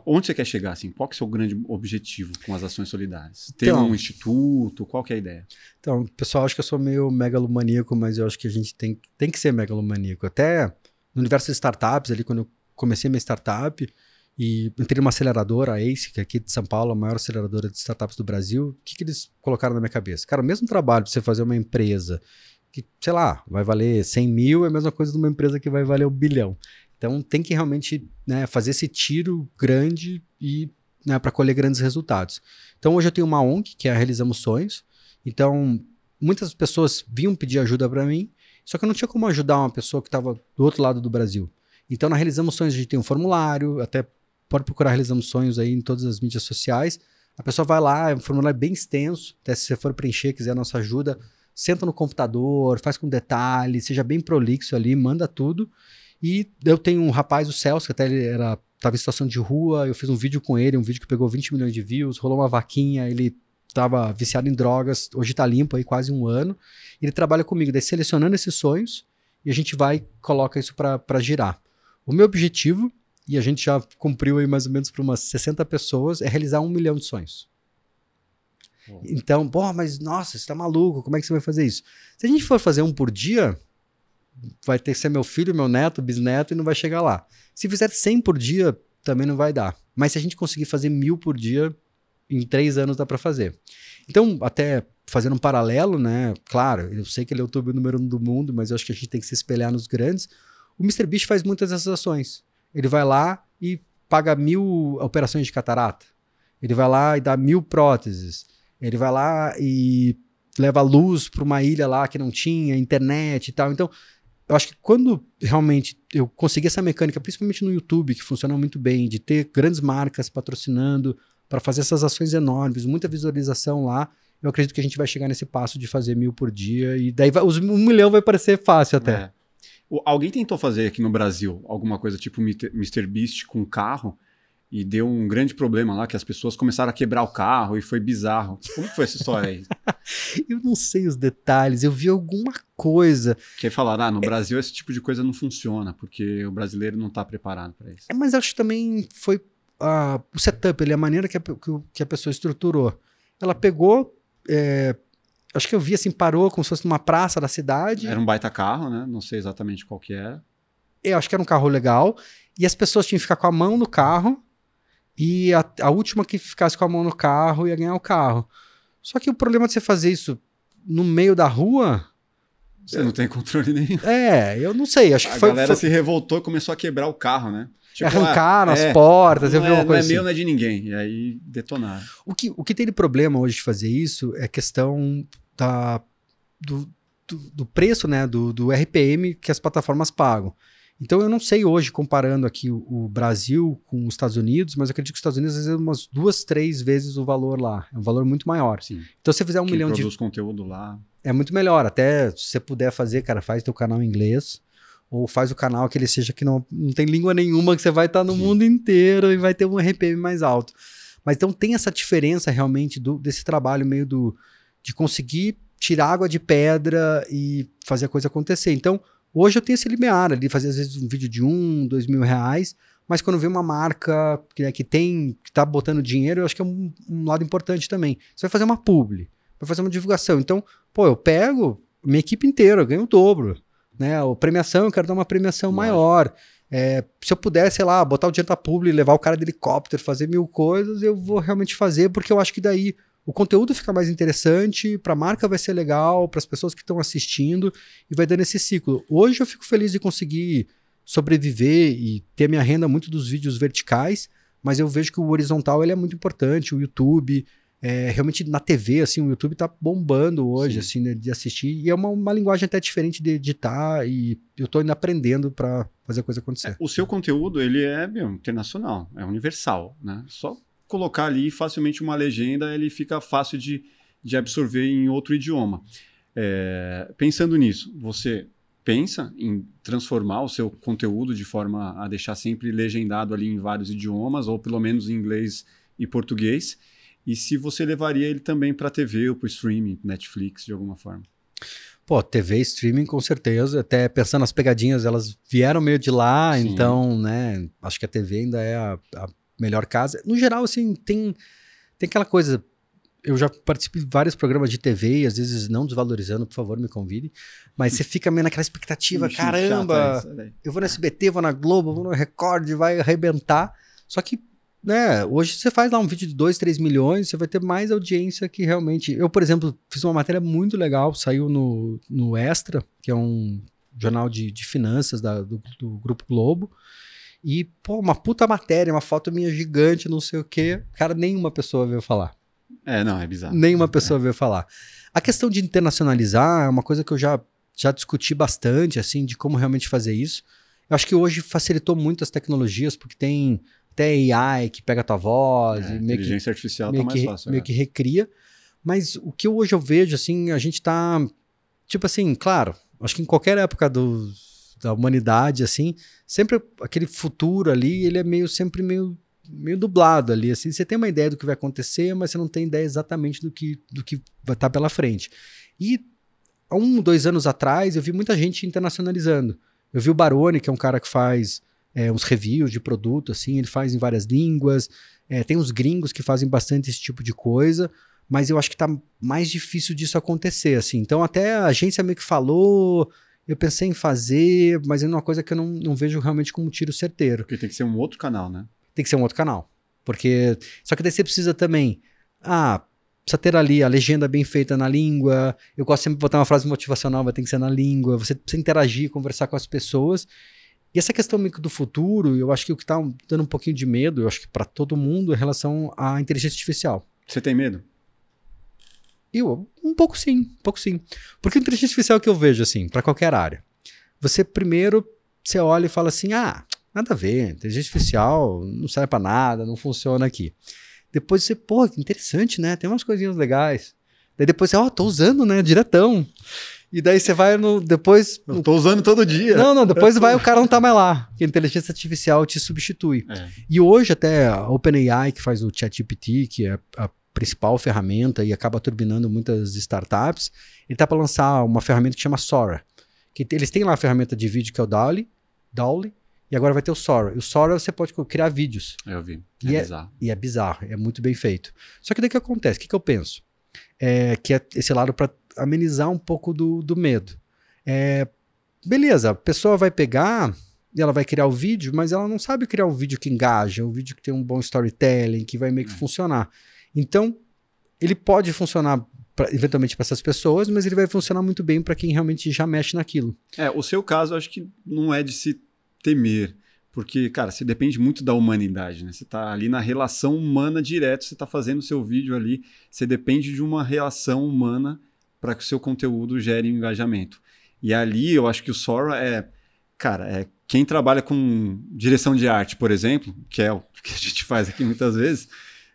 onde você quer chegar, assim? Qual que é o seu grande objetivo com as ações solidárias? Ter então, um instituto? Qual que é a ideia? Então, pessoal, acho que eu sou meio megalomaníaco, mas eu acho que a gente tem, tem que ser megalomaníaco. Até no universo de startups, ali, quando eu comecei minha startup e entrei numa aceleradora, a ACE, que é aqui de São Paulo, a maior aceleradora de startups do Brasil. O que, que eles colocaram na minha cabeça? Cara, o mesmo trabalho para você fazer uma empresa que, sei lá, vai valer 100 mil, é a mesma coisa de uma empresa que vai valer um bilhão. Então tem que realmente né, fazer esse tiro grande e né, para colher grandes resultados. Então hoje eu tenho uma ONG, que é a Realizamos Sonhos. Então muitas pessoas vinham pedir ajuda para mim, só que eu não tinha como ajudar uma pessoa que estava do outro lado do Brasil. Então, na Realizamos Sonhos, a gente tem um formulário, até pode procurar Realizando Sonhos aí em todas as mídias sociais. A pessoa vai lá, é um formulário bem extenso, até se você for preencher, quiser a nossa ajuda, senta no computador, faz com detalhe, seja bem prolixo ali, manda tudo. E eu tenho um rapaz, o Celso, que até ele era, tava em situação de rua, eu fiz um vídeo com ele, um vídeo que pegou 20 milhões de views, rolou uma vaquinha, ele estava viciado em drogas, hoje está limpo aí quase um ano. Ele trabalha comigo, daí selecionando esses sonhos e a gente vai coloca isso para girar. O meu objetivo e a gente já cumpriu aí mais ou menos para umas 60 pessoas, é realizar um milhão de sonhos. Então, pô, mas nossa, você está maluco, como é que você vai fazer isso? Se a gente for fazer um por dia, vai ter que ser meu filho, meu neto, bisneto e não vai chegar lá. Se fizer 100 por dia, também não vai dar. Mas se a gente conseguir fazer mil por dia, em três anos dá para fazer. Então, até fazendo um paralelo, né? Claro, eu sei que ele é o YouTube número um do mundo, mas eu acho que a gente tem que se espelhar nos grandes. O MrBeast faz muitas dessas ações. Ele vai lá e paga mil operações de catarata. Ele vai lá e dá mil próteses. Ele vai lá e leva luz para uma ilha lá que não tinha internet e tal. Então, eu acho que quando realmente eu consegui essa mecânica, principalmente no YouTube, que funciona muito bem, de ter grandes marcas patrocinando para fazer essas ações enormes, muita visualização lá, eu acredito que a gente vai chegar nesse passo de fazer mil por dia e daí vai, os, um milhão vai parecer fácil até. É. Alguém tentou fazer aqui no Brasil alguma coisa tipo Mr. Beast com carro e deu um grande problema lá, que as pessoas começaram a quebrar o carro e foi bizarro. Como foi essa história aí? <laughs> eu não sei os detalhes, eu vi alguma coisa. Que falaram, ah, no é... Brasil esse tipo de coisa não funciona, porque o brasileiro não está preparado para isso. É, mas acho que também foi uh, o setup, ele, a maneira que a, que a pessoa estruturou. Ela pegou, é, Acho que eu vi assim, parou como se fosse numa praça da cidade. Era um baita carro, né? Não sei exatamente qual que era. Eu acho que era um carro legal. E as pessoas tinham que ficar com a mão no carro. E a, a última que ficasse com a mão no carro ia ganhar o carro. Só que o problema de você fazer isso no meio da rua. Você não tem controle nenhum. É, eu não sei. Acho a que foi. A galera foi... se revoltou e começou a quebrar o carro, né? Tipo, arrancaram ah, as é, portas, eu vi é, uma é, coisa. Não é assim. meu, não é de ninguém. E aí detonaram. O que, o que tem de problema hoje de fazer isso é questão da, tá do, do, do, preço, né, do, do RPM que as plataformas pagam. Então eu não sei hoje, comparando aqui o, o, Brasil com os Estados Unidos, mas eu acredito que os Estados Unidos às vezes, é umas duas, três vezes o valor lá. É um valor muito maior. Sim. Então se você fizer um Quem milhão produz de. conteúdo lá. É muito melhor. Até se você puder fazer, cara, faz teu canal em inglês. Ou faz o canal que ele seja que não, não tem língua nenhuma, que você vai estar tá no Sim. mundo inteiro e vai ter um RPM mais alto. Mas então tem essa diferença realmente do, desse trabalho meio do de conseguir tirar água de pedra e fazer a coisa acontecer. Então, hoje eu tenho esse limiar ali, fazer às vezes um vídeo de um, dois mil reais, mas quando vê uma marca que, né, que tem, que tá botando dinheiro, eu acho que é um, um, lado importante também. Você vai fazer uma publi, vai fazer uma divulgação. Então, pô, eu pego minha equipe inteira, eu ganho o dobro. Né? A premiação, eu quero dar uma premiação maior. É, se eu puder, sei lá, botar o dinheiro da publi, levar o cara de helicóptero, fazer mil coisas, eu vou realmente fazer, porque eu acho que daí o conteúdo fica mais interessante, para a marca vai ser legal, para as pessoas que estão assistindo e vai dando esse ciclo. Hoje eu fico feliz de conseguir sobreviver e ter minha renda muito dos vídeos verticais, mas eu vejo que o horizontal ele é muito importante, o YouTube, é, realmente na TV, assim, o YouTube tá bombando hoje, Sim. assim, né, de assistir. E é uma, uma linguagem até diferente de editar e eu tô ainda aprendendo para fazer a coisa acontecer. É, o seu conteúdo, ele é meu, internacional, é universal, né? Só colocar ali facilmente uma legenda, ele fica fácil de, de absorver em outro idioma. É, pensando nisso, você pensa em transformar o seu conteúdo de forma a deixar sempre legendado ali em vários idiomas, ou pelo menos em inglês e português, e se você levaria ele também para TV ou para streaming, Netflix, de alguma forma? Pô, TV, streaming, com certeza. Até pensando nas pegadinhas, elas vieram meio de lá, Sim. então, né? Acho que a TV ainda é a, a melhor casa. No geral, assim, tem, tem aquela coisa. Eu já participei de vários programas de TV e às vezes não desvalorizando, por favor, me convide. Mas você fica meio naquela expectativa: caramba, eu vou no SBT, vou na Globo, vou no Record, vai arrebentar. Só que né? Hoje você faz lá um vídeo de 2, 3 milhões, você vai ter mais audiência que realmente. Eu, por exemplo, fiz uma matéria muito legal, saiu no, no Extra, que é um jornal de, de finanças da, do, do Grupo Globo. E, pô, uma puta matéria, uma foto minha gigante, não sei o quê. Cara, nenhuma pessoa veio falar. É, não, é bizarro. Nenhuma é, pessoa veio falar. A questão de internacionalizar é uma coisa que eu já, já discuti bastante, assim, de como realmente fazer isso. Eu acho que hoje facilitou muito as tecnologias, porque tem até AI que pega a tua voz. É, inteligência tá que, artificial meio tá mais fácil. Meio é. que recria. Mas o que hoje eu vejo, assim, a gente tá. Tipo assim, claro, acho que em qualquer época do da humanidade, assim, sempre aquele futuro ali, ele é meio sempre meio meio dublado ali, assim, você tem uma ideia do que vai acontecer, mas você não tem ideia exatamente do que do que vai estar tá pela frente. E há um, dois anos atrás, eu vi muita gente internacionalizando. Eu vi o Barone, que é um cara que faz é, uns reviews de produto, assim, ele faz em várias línguas. É, tem uns gringos que fazem bastante esse tipo de coisa, mas eu acho que está mais difícil disso acontecer, assim. Então até a agência meio que falou, eu pensei em fazer, mas é uma coisa que eu não, não vejo realmente como um tiro certeiro. Porque tem que ser um outro canal, né? Tem que ser um outro canal. Porque. Só que daí você precisa também. Ah, precisa ter ali a legenda bem feita na língua. Eu gosto sempre de botar uma frase motivacional, mas tem que ser na língua. Você precisa interagir, conversar com as pessoas. E essa questão do futuro, eu acho que o que está dando um pouquinho de medo, eu acho que para todo mundo, é em relação à inteligência artificial. Você tem medo? Eu, um pouco sim, um pouco sim. Porque a inteligência artificial é que eu vejo, assim, para qualquer área, você primeiro, você olha e fala assim, ah, nada a ver, inteligência artificial não serve para nada, não funciona aqui. Depois você, pô, que interessante, né? Tem umas coisinhas legais. Daí depois você, ó, oh, tô usando, né? Diretão. E daí você vai no. Depois. Não tô usando todo dia. Não, não, depois vai o cara não tá mais lá. Que a inteligência artificial te substitui. É. E hoje, até a OpenAI, que faz o ChatGPT, que é a principal ferramenta e acaba turbinando muitas startups, ele está para lançar uma ferramenta que chama Sora. Que eles têm lá a ferramenta de vídeo que é o Dolly, Dolly, e agora vai ter o Sora. E o Sora você pode criar vídeos. Eu vi. É e é, é bizarro. É, e é bizarro, é muito bem feito. Só que daí que acontece? O que, que eu penso? É, que é esse lado para amenizar um pouco do, do medo. É, beleza, a pessoa vai pegar e ela vai criar o vídeo, mas ela não sabe criar um vídeo que engaja, um vídeo que tem um bom storytelling, que vai meio que é. funcionar. Então, ele pode funcionar pra, eventualmente para essas pessoas, mas ele vai funcionar muito bem para quem realmente já mexe naquilo. É, o seu caso acho que não é de se temer, porque, cara, você depende muito da humanidade, né? Você está ali na relação humana direto, você está fazendo o seu vídeo ali, você depende de uma relação humana para que o seu conteúdo gere engajamento. E ali eu acho que o Sora é, cara, é quem trabalha com direção de arte, por exemplo, que é o <laughs> que a gente faz aqui muitas vezes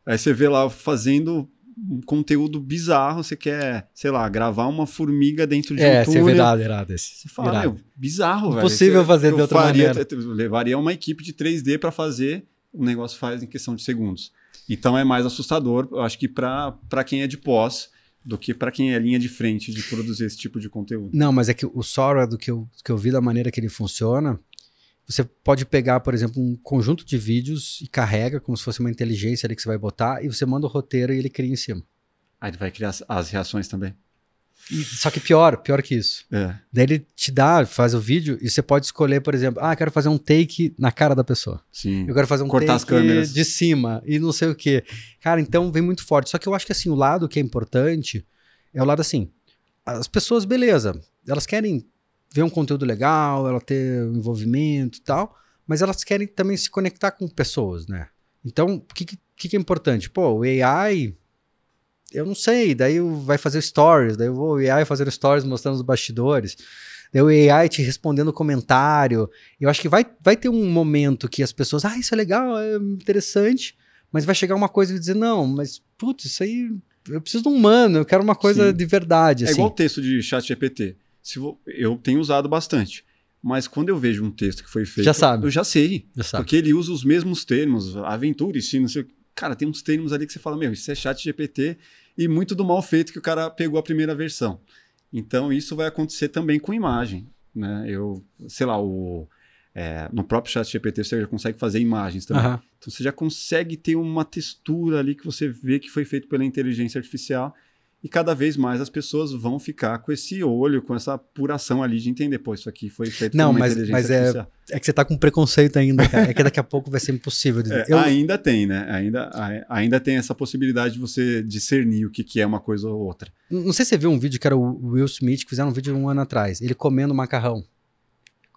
Aí você vê lá fazendo um conteúdo bizarro, você quer, sei lá, gravar uma formiga dentro de é, um é túnel. É, você vê verdade, irado esse. Você fala, irado. meu, bizarro, velho. Impossível fazer eu de outra faria, maneira. Levaria uma equipe de 3D para fazer, o negócio faz em questão de segundos. Então é mais assustador, eu acho que para quem é de pós, do que para quem é linha de frente de produzir esse tipo de conteúdo. Não, mas é que o Sora, do que eu, do que eu vi da maneira que ele funciona, você pode pegar, por exemplo, um conjunto de vídeos e carrega como se fosse uma inteligência ali que você vai botar e você manda o roteiro e ele cria em cima. Aí ele vai criar as, reações também. E, só que pior, pior que isso. É. Daí ele te dá, faz o vídeo e você pode escolher, por exemplo, ah, quero fazer um take na cara da pessoa. Sim. Eu quero fazer um Cortar take de cima e não sei o quê. Cara, então vem muito forte. Só que eu acho que assim, o lado que é importante é o lado assim. As pessoas, beleza, elas querem ver um conteúdo legal, ela ter envolvimento e tal, mas elas querem também se conectar com pessoas, né? Então, o que, que, que, é importante? Pô, o AI, eu não sei, daí vai fazer stories, daí eu vou o AI fazer stories mostrando os bastidores, daí o AI te respondendo comentário. Eu acho que vai, vai ter um momento que as pessoas, ah, isso é legal, é interessante, mas vai chegar uma coisa e dizer, não, mas putz, isso aí, eu preciso de um humano, eu quero uma coisa Sim. de verdade. É assim. igual o texto de chat GPT. Se vou, eu tenho usado bastante. Mas quando eu vejo um texto que foi feito. Já sabe. Eu já sei. Já sabe. Porque ele usa os mesmos termos, aventure-se, não sei. Cara, tem uns termos ali que você fala, meu, isso é chat GPT e muito do mal feito que o cara pegou a primeira versão. Então, isso vai acontecer também com imagem. Né? Eu, sei lá, o. É, no próprio chat GPT você já consegue fazer imagens também. Uhum. Então você já consegue ter uma textura ali que você vê que foi feito pela inteligência artificial e cada vez mais as pessoas vão ficar com esse olho, com essa apuração ali de entender, pô, isso aqui foi feito Não, por uma mas, inteligência mas é- artificial. É, que você tá com preconceito ainda, cara. É que daqui a pouco vai ser impossível. É, Eu... Ainda tem, né? Ainda, a, ainda tem essa possibilidade de você discernir o que, que é uma coisa ou outra. Não sei se você viu um vídeo que era o Will Smith, que fizeram um vídeo um ano atrás, ele comendo macarrão.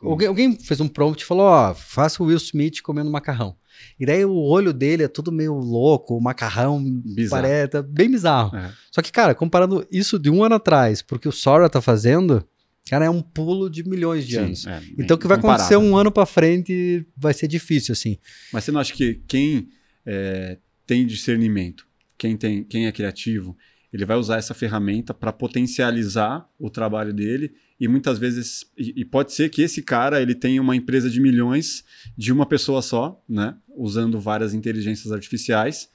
alguém fez um prompt e falou, ó, faça o Will Smith comendo macarrão. E daí o olho dele é tudo meio louco, macarrão, bizarro. pareta, bem bizarro. É. Só que, cara, comparando isso de um ano atrás, porque o Sora tá fazendo, cara, é um pulo de milhões de Sim, anos. É, então o que vai comparado. acontecer um ano para frente vai ser difícil, assim. Mas você não acha que quem é, tem discernimento, quem, tem, quem é criativo, ele vai usar essa ferramenta para potencializar o trabalho dele e muitas vezes e, e, pode ser que esse cara ele tenha uma empresa de milhões de uma pessoa só, né? usando várias inteligências artificiais.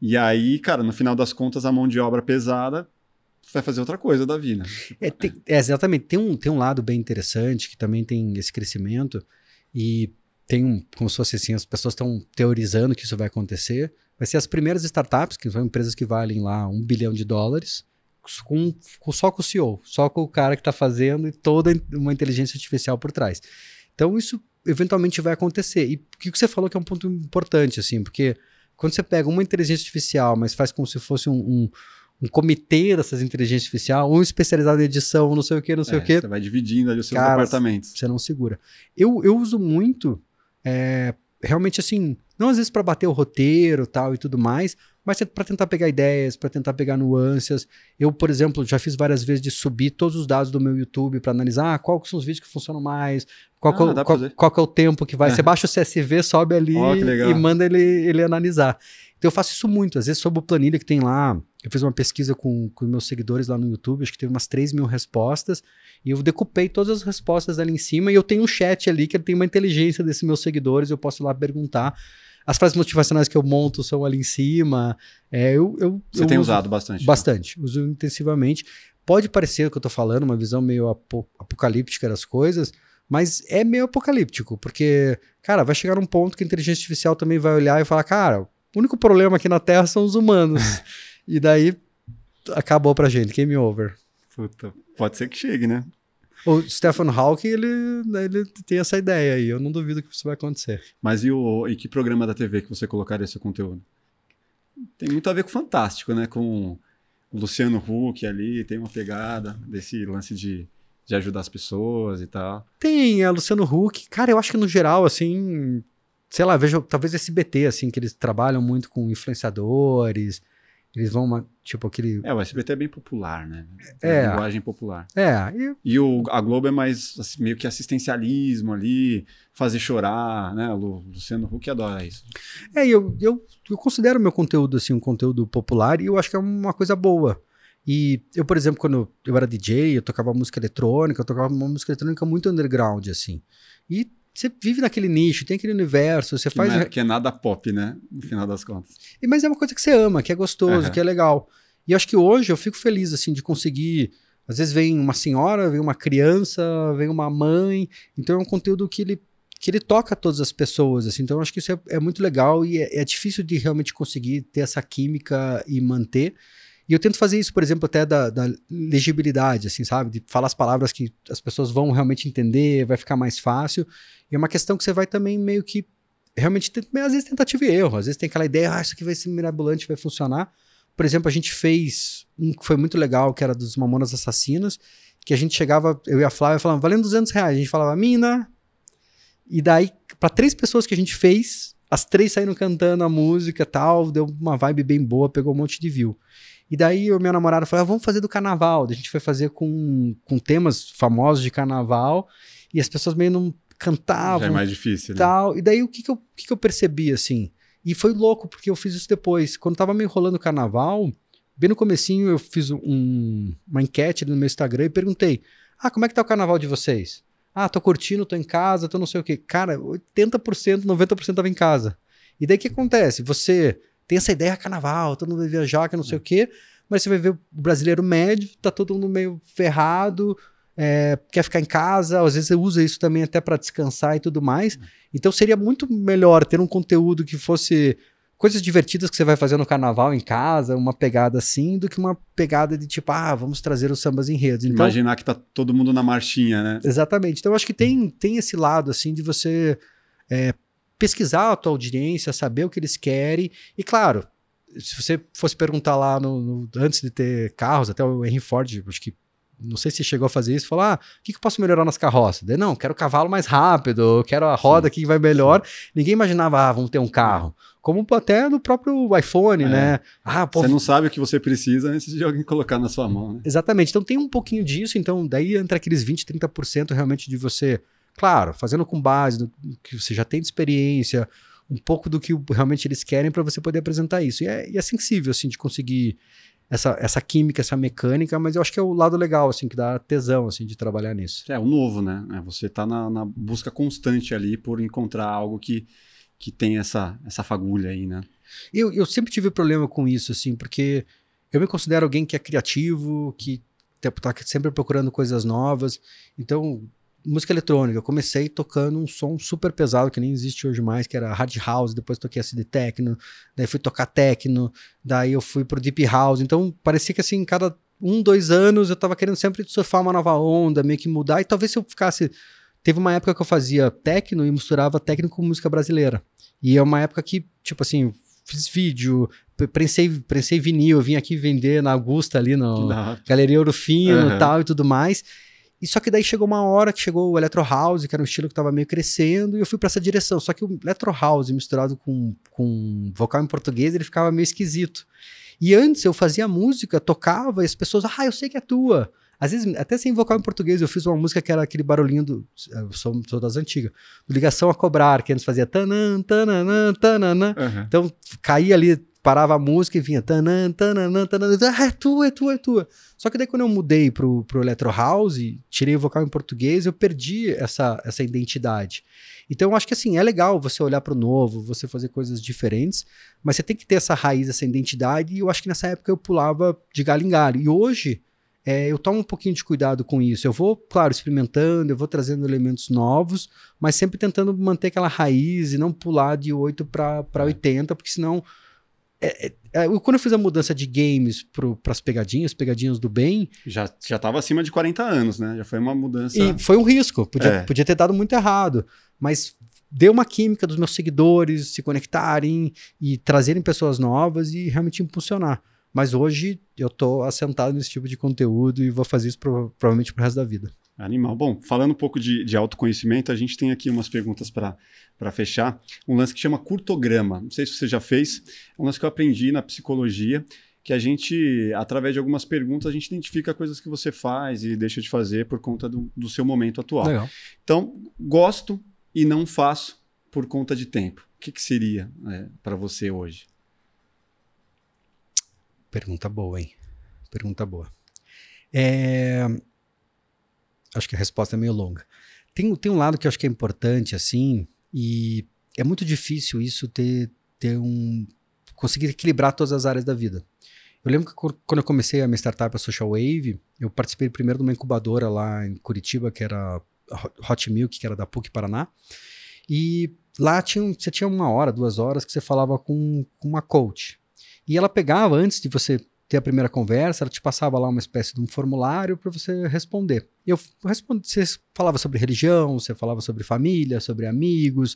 E aí, cara, no final das contas, a mão de obra pesada vai fazer outra coisa da vida. É, tem, é, exatamente. Tem um, tem um lado bem interessante que também tem esse crescimento e tem um, como se fosse assim, as pessoas estão teorizando que isso vai acontecer. Vai ser as primeiras startups, que são empresas que valem lá um bilhão de dólares, com, com, só com o CEO, só com o cara que está fazendo e toda uma inteligência artificial por trás. Então, isso eventualmente vai acontecer. E o que você falou que é um ponto importante, assim, porque quando você pega uma inteligência artificial, mas faz como se fosse um, um, um comitê dessas inteligências artificiais, um especializado em edição, não sei o que, não sei é, o que. Você vai dividindo ali os seus Cara, departamentos. Você não segura. Eu, eu uso muito é, realmente assim, não às vezes para bater o roteiro tal e tudo mais, mas é para tentar pegar ideias, para tentar pegar nuances. Eu, por exemplo, já fiz várias vezes de subir todos os dados do meu YouTube para analisar ah, são os vídeos que funcionam mais, qual, é ah, é, o, qual, qual é o tempo que vai. É. Você <laughs> baixa o CSV, sobe ali oh, e manda ele, ele analisar. Então eu faço isso muito, às vezes sobre o planilha que tem lá. Eu fiz uma pesquisa com, com meus seguidores lá no YouTube, acho que teve umas 3 mil respostas, e eu decupei todas as respostas ali em cima, e eu tenho um chat ali que tem uma inteligência desses meus seguidores, eu posso ir lá perguntar. As frases motivacionais que eu monto são ali em cima. É, eu, eu, Você eu tem usado bastante? Então? Bastante, né? uso intensivamente. Pode parecer o que eu estou falando, uma visão meio apocalíptica das coisas, mas é meio apocalíptico, porque, cara, vai chegar um ponto que a inteligência artificial também vai olhar e falar, cara, o único problema aqui na Terra são os humanos. <laughs> e daí acabou pra gente, game over. Puta, pode ser que chegue, né? O Stephen Hawking, ele, ele tem essa ideia aí. Eu não duvido que isso vai acontecer. Mas e, o, e que programa da TV que você colocaria esse conteúdo? Tem muito a ver com o Fantástico, né? Com o Luciano Huck ali, tem uma pegada desse lance de, de ajudar as pessoas e tal. Tem, a é, Luciano Huck. Cara, eu acho que no geral, assim, sei lá, vejo talvez esse BT, assim, que eles trabalham muito com influenciadores, eles vão, tipo, aquele... É, o SBT é bem popular, né? É. é linguagem popular. É. E, e o, a Globo é mais assim, meio que assistencialismo ali, fazer chorar, né? O Luciano Huck adora isso. É, eu, eu, eu considero meu conteúdo, assim, um conteúdo popular e eu acho que é uma coisa boa. E eu, por exemplo, quando eu era DJ, eu tocava música eletrônica, eu tocava uma música eletrônica muito underground, assim. E você vive naquele nicho, tem aquele universo, você que faz. Não é, que é nada pop, né? No final das contas. E, mas é uma coisa que você ama, que é gostoso, uhum. que é legal. E acho que hoje eu fico feliz, assim, de conseguir. Às vezes vem uma senhora, vem uma criança, vem uma mãe. Então é um conteúdo que ele, que ele toca todas as pessoas, assim. Então acho que isso é, é muito legal e é, é difícil de realmente conseguir ter essa química e manter. E eu tento fazer isso, por exemplo, até da, da, legibilidade, assim, sabe? De falar as palavras que as pessoas vão realmente entender, vai ficar mais fácil. E é uma questão que você vai também meio que realmente, às vezes tentativa e erro, às vezes tem aquela ideia, ah, isso aqui vai ser mirabolante, vai funcionar. Por exemplo, a gente fez um que foi muito legal, que era dos Mamonas Assassinas, que a gente chegava, eu e a Flávia falando, valendo 200 reais. A gente falava, mina. E daí, para três pessoas que a gente fez, as três saíram cantando a música tal, deu uma vibe bem boa, pegou um monte de view. E daí o meu namorado falou: ah, vamos fazer do carnaval. A gente foi fazer com, com temas famosos de carnaval e as pessoas meio não cantavam. Já é mais difícil, né? tal. Né? E daí o que, que, eu, o que, que eu percebi assim? E foi louco, porque eu fiz isso depois. Quando tava me enrolando o carnaval, bem no comecinho eu fiz um, uma enquete no meu Instagram e perguntei: Ah, como é que tá o carnaval de vocês? Ah, tô curtindo, tô em casa, tô não sei o quê. Cara, 80%, 90% tava em casa. E daí o que acontece? Você tem essa ideia é carnaval, todo mundo vai viajar, que não sei é. o quê, mas você vai ver o brasileiro médio, tá todo mundo meio ferrado, é, quer ficar em casa, às vezes você usa isso também até para descansar e tudo mais. É. Então seria muito melhor ter um conteúdo que fosse coisas divertidas que você vai fazer no carnaval em casa, uma pegada assim, do que uma pegada de tipo, ah, vamos trazer os sambas em Então, Imaginar que tá todo mundo na marchinha, né? Exatamente. Então eu acho que tem, tem esse lado assim de você é, pesquisar a tua audiência, saber o que eles querem. E claro, se você fosse perguntar lá no, no, antes de ter carros, até o Henry Ford, acho que não sei se chegou a fazer isso, falar, ah, o que, que eu posso melhorar nas carroças? não, quero cavalo mais rápido, quero a roda Sim. que vai melhor. Sim. Ninguém imaginava, ah, vamos ter um carro. Como até no próprio iPhone, é. né? Ah, pô, você não sabe o que você precisa antes de alguém colocar na sua mão, né? Exatamente. Então tem um pouquinho disso, então daí entra aqueles 20, 30% realmente de você Claro, fazendo com base no que você já tem de experiência, um pouco do que realmente eles querem para você poder apresentar isso. E é, e é sensível, assim, de conseguir essa, essa química, essa mecânica, mas eu acho que é o lado legal, assim, que dá tesão, assim, de trabalhar nisso. É, o novo, né? É, você está na, na, busca constante ali por encontrar algo que, que tem essa, essa fagulha aí, né? Eu, eu sempre tive problema com isso, assim, porque eu me considero alguém que é criativo, que está tipo, sempre procurando coisas novas, então música eletrônica. Eu comecei tocando um som super pesado que nem existe hoje mais, que era hard house, depois toquei acid techno, daí fui tocar techno, daí eu fui pro deep house. Então parecia que assim, cada um, dois anos eu tava querendo sempre surfar uma nova onda, meio que mudar. E talvez se eu ficasse. Teve uma época que eu fazia techno e misturava techno com música brasileira. E é uma época que, tipo assim, fiz vídeo, prensei, prensei vinil, vim aqui vender na Augusta ali na Galeria Ourofino uhum. e tal e tudo mais. E só que daí chegou uma hora que chegou o Electro House, que era um estilo que estava meio crescendo, e eu fui para essa direção. Só que o Electro House misturado com, com vocal em português, ele ficava meio esquisito. E antes eu fazia música, tocava, e as pessoas, ah, eu sei que é tua. Às vezes, até sem vocal em português, eu fiz uma música que era aquele barulhinho do. Eu sou, sou das antigas. Ligação a cobrar, que antes fazia tanan tananã, tananã. Uhum. Então caía ali parava a música e vinha. Tanan, tanan, tanan, ah, é tua, é tua, é tua. Só que daí quando eu mudei pro, pro Electro House, tirei o vocal em português, eu perdi essa, essa identidade. Então eu acho que assim, é legal você olhar pro novo, você fazer coisas diferentes, mas você tem que ter essa raiz, essa identidade, e eu acho que nessa época eu pulava de galho em galho. E hoje. É, eu tomo um pouquinho de cuidado com isso. Eu vou, claro, experimentando, eu vou trazendo elementos novos, mas sempre tentando manter aquela raiz e não pular de 8 para é. 80, porque senão é, é, é quando eu fiz a mudança de games para as pegadinhas, pegadinhas do bem. Já, já tava acima de 40 anos, né? Já foi uma mudança. E foi um risco, podia, é. podia ter dado muito errado. Mas deu uma química dos meus seguidores se conectarem e trazerem pessoas novas e realmente impulsionar. Mas hoje eu tô assentado nesse tipo de conteúdo e vou fazer isso pro, provavelmente pro resto da vida. Animal. Bom, falando um pouco de, de autoconhecimento, a gente tem aqui umas perguntas para fechar. Um lance que chama curtograma. Não sei se você já fez. É um lance que eu aprendi na psicologia, que a gente, através de algumas perguntas, a gente identifica coisas que você faz e deixa de fazer por conta do, do seu momento atual. Legal. Então, gosto e não faço por conta de tempo. O que, que seria é, para você hoje? Pergunta boa, hein? Pergunta boa. É, acho que a resposta é meio longa. Tem, tem um lado que eu acho que é importante, assim, e é muito difícil isso ter, ter um. conseguir equilibrar todas as áreas da vida. Eu lembro que quando eu comecei a minha startup, a Social Wave, eu participei primeiro de uma incubadora lá em Curitiba, que era Hot Milk, que era da PUC Paraná. E lá tinha, você tinha uma hora, duas horas que você falava com, com uma coach. E ela pegava, antes de você ter a primeira conversa, ela te passava lá uma espécie de um formulário para você responder. Eu respondi, você falava sobre religião, você falava sobre família, sobre amigos,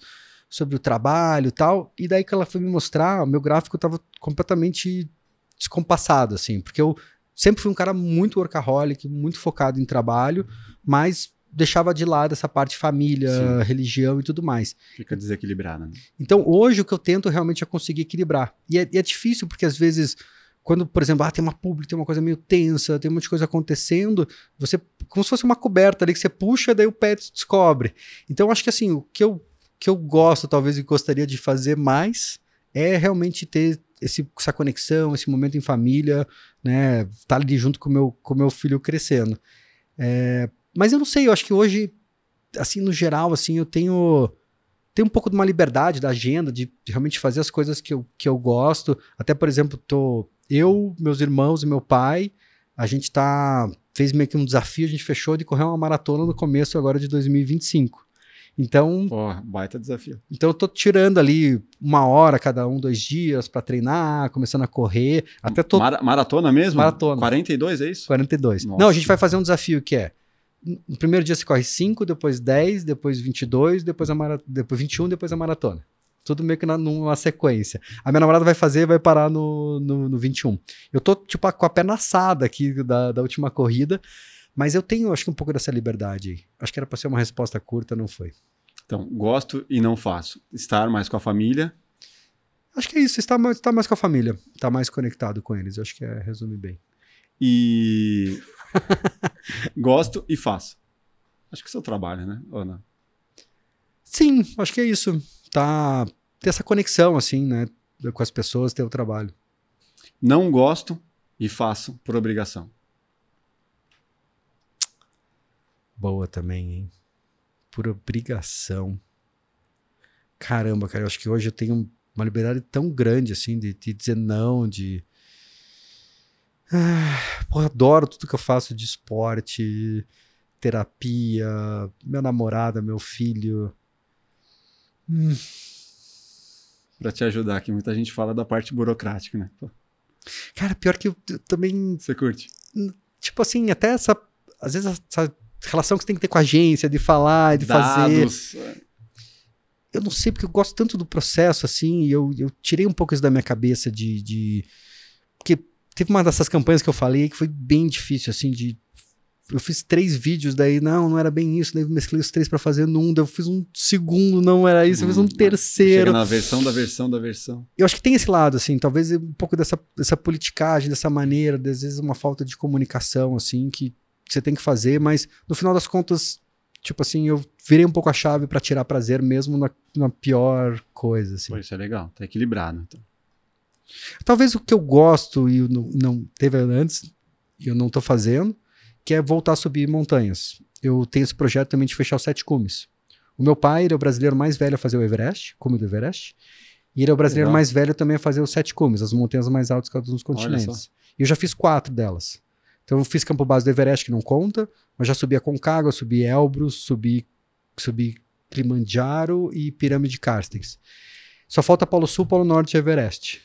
sobre o trabalho tal. E daí que ela foi me mostrar, o meu gráfico estava completamente descompassado, assim, porque eu sempre fui um cara muito workaholic, muito focado em trabalho, mas deixava de lado essa parte família, Sim. religião e tudo mais. Fica desequilibrada. Né? Então, hoje o que eu tento realmente é conseguir equilibrar. E é, é difícil porque às vezes quando, por exemplo, ah, tem uma pública, tem uma coisa meio tensa, tem um monte de coisa acontecendo, você, como se fosse uma coberta ali que você puxa, daí o pé descobre. Então, acho que assim, o que eu, que eu gosto, talvez, e gostaria de fazer mais é realmente ter esse, essa conexão, esse momento em família, né? Estar tá ali junto com meu, o com meu filho crescendo. É, mas eu não sei, eu acho que hoje, assim, no geral, assim, eu tenho tenho um pouco de uma liberdade da agenda, de realmente fazer as coisas que eu, que eu gosto. Até, por exemplo, tô, eu, meus irmãos e meu pai, a gente tá fez meio que um desafio, a gente fechou de correr uma maratona no começo agora de 2025. Então, Porra, baita desafio. Então eu tô tirando ali uma hora cada um, dois dias para treinar, começando a correr, até tô... maratona mesmo? Maratona. 42 é isso? 42. Nossa. Não, a gente vai fazer um desafio que é no primeiro dia você corre 5, depois 10, depois 22, depois a mara... depois 21, depois a maratona. Tudo meio que na, numa sequência. A minha namorada vai fazer e vai parar no, no, no 21. Eu tô, tipo, com a perna assada aqui da, da última corrida, mas eu tenho, acho que um pouco dessa liberdade. Acho que era para ser uma resposta curta, não foi. Então, gosto e não faço. Estar mais com a família. Acho que é isso, estar mais, está mais com a família. Estar tá mais conectado com eles. Acho que é, resume bem. E. <laughs> gosto e faço. Acho que é seu trabalho, né, Ana? Sim, acho que é isso tá ter essa conexão assim, né, com as pessoas, ter o trabalho. Não gosto e faço por obrigação. Boa também, hein? Por obrigação. Caramba, cara, eu acho que hoje eu tenho uma liberdade tão grande assim de, de dizer não, de ah, porra, adoro tudo que eu faço de esporte, terapia, minha namorada, meu filho, para hum. Pra te ajudar, que muita gente fala da parte burocrática, né? Cara, pior que eu, eu também. Você curte? Tipo assim, até essa. Às vezes essa relação que você tem que ter com a agência, de falar, de Dados. fazer. Eu não sei, porque eu gosto tanto do processo, assim, e eu, eu tirei um pouco isso da minha cabeça de, de. Porque teve uma dessas campanhas que eu falei que foi bem difícil, assim, de eu fiz três vídeos, daí não, não era bem isso, daí mesclei os três para fazer num, daí eu fiz um segundo, não era isso, hum, eu fiz um hum, tá. terceiro. Chega na versão da versão da versão. Eu acho que tem esse lado, assim, talvez um pouco dessa, dessa politicagem, dessa maneira, às vezes uma falta de comunicação, assim, que você tem que fazer, mas no final das contas, tipo assim, eu virei um pouco a chave para tirar prazer mesmo na, na pior coisa, assim. Pô, isso é legal, tá equilibrado, então. Talvez o que eu gosto e não, não teve antes, e eu não tô fazendo, que é voltar a subir montanhas. Eu tenho esse projeto também de fechar os sete cumes. O meu pai ele é o brasileiro mais velho a fazer o Everest, cume do Everest. E ele é o brasileiro Legal. mais velho também a fazer os sete cumes, as montanhas mais altas que dos continentes. E eu já fiz quatro delas. Então eu fiz Campo Base do Everest, que não conta, mas já subi a Concagua, subi Elbrus, subi, subi Kilimanjaro e Pirâmide Carstens. Só falta Polo Sul, Polo Norte e Everest.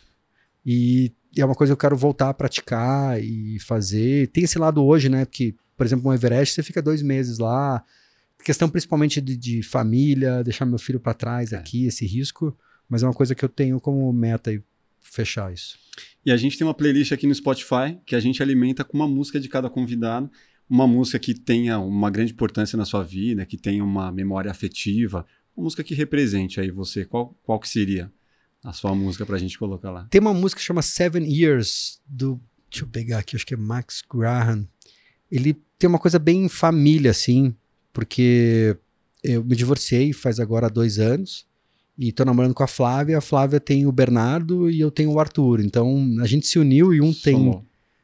E é uma coisa que eu quero voltar a praticar e fazer. Tem esse lado hoje, né? Porque, por exemplo, um Everest, você fica dois meses lá. Questão principalmente de, de família, deixar meu filho para trás é. aqui, esse risco. Mas é uma coisa que eu tenho como meta e fechar isso. E a gente tem uma playlist aqui no Spotify que a gente alimenta com uma música de cada convidado. Uma música que tenha uma grande importância na sua vida, que tenha uma memória afetiva. Uma música que represente aí você. Qual, qual que seria? a sua música pra gente colocar lá. Tem uma música que chama Seven Years, do. Deixa eu pegar aqui, acho que é Max Graham. Ele tem uma coisa bem família, assim, porque eu me divorciei faz agora dois anos e tô namorando com a Flávia. A Flávia tem o Bernardo e eu tenho o Arthur. Então a gente se uniu e um tem.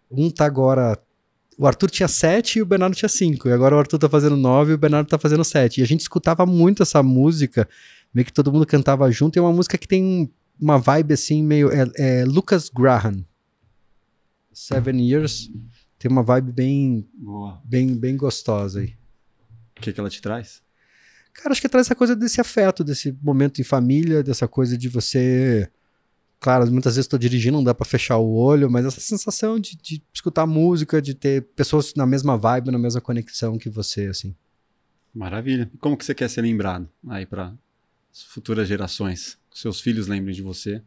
Um tá agora. O Arthur tinha sete e o Bernardo tinha cinco. E agora o Arthur tá fazendo nove e o Bernardo tá fazendo sete. E a gente escutava muito essa música, meio que todo mundo cantava junto. E é uma música que tem uma vibe assim meio é, é Lucas Graham Seven Years tem uma vibe bem Boa. bem bem gostosa aí o que que ela te traz cara acho que traz essa coisa desse afeto desse momento em família dessa coisa de você claro muitas vezes estou dirigindo não dá para fechar o olho mas essa sensação de, de escutar música de ter pessoas na mesma vibe na mesma conexão que você assim maravilha como que você quer ser lembrado aí para futuras gerações seus filhos lembrem de você?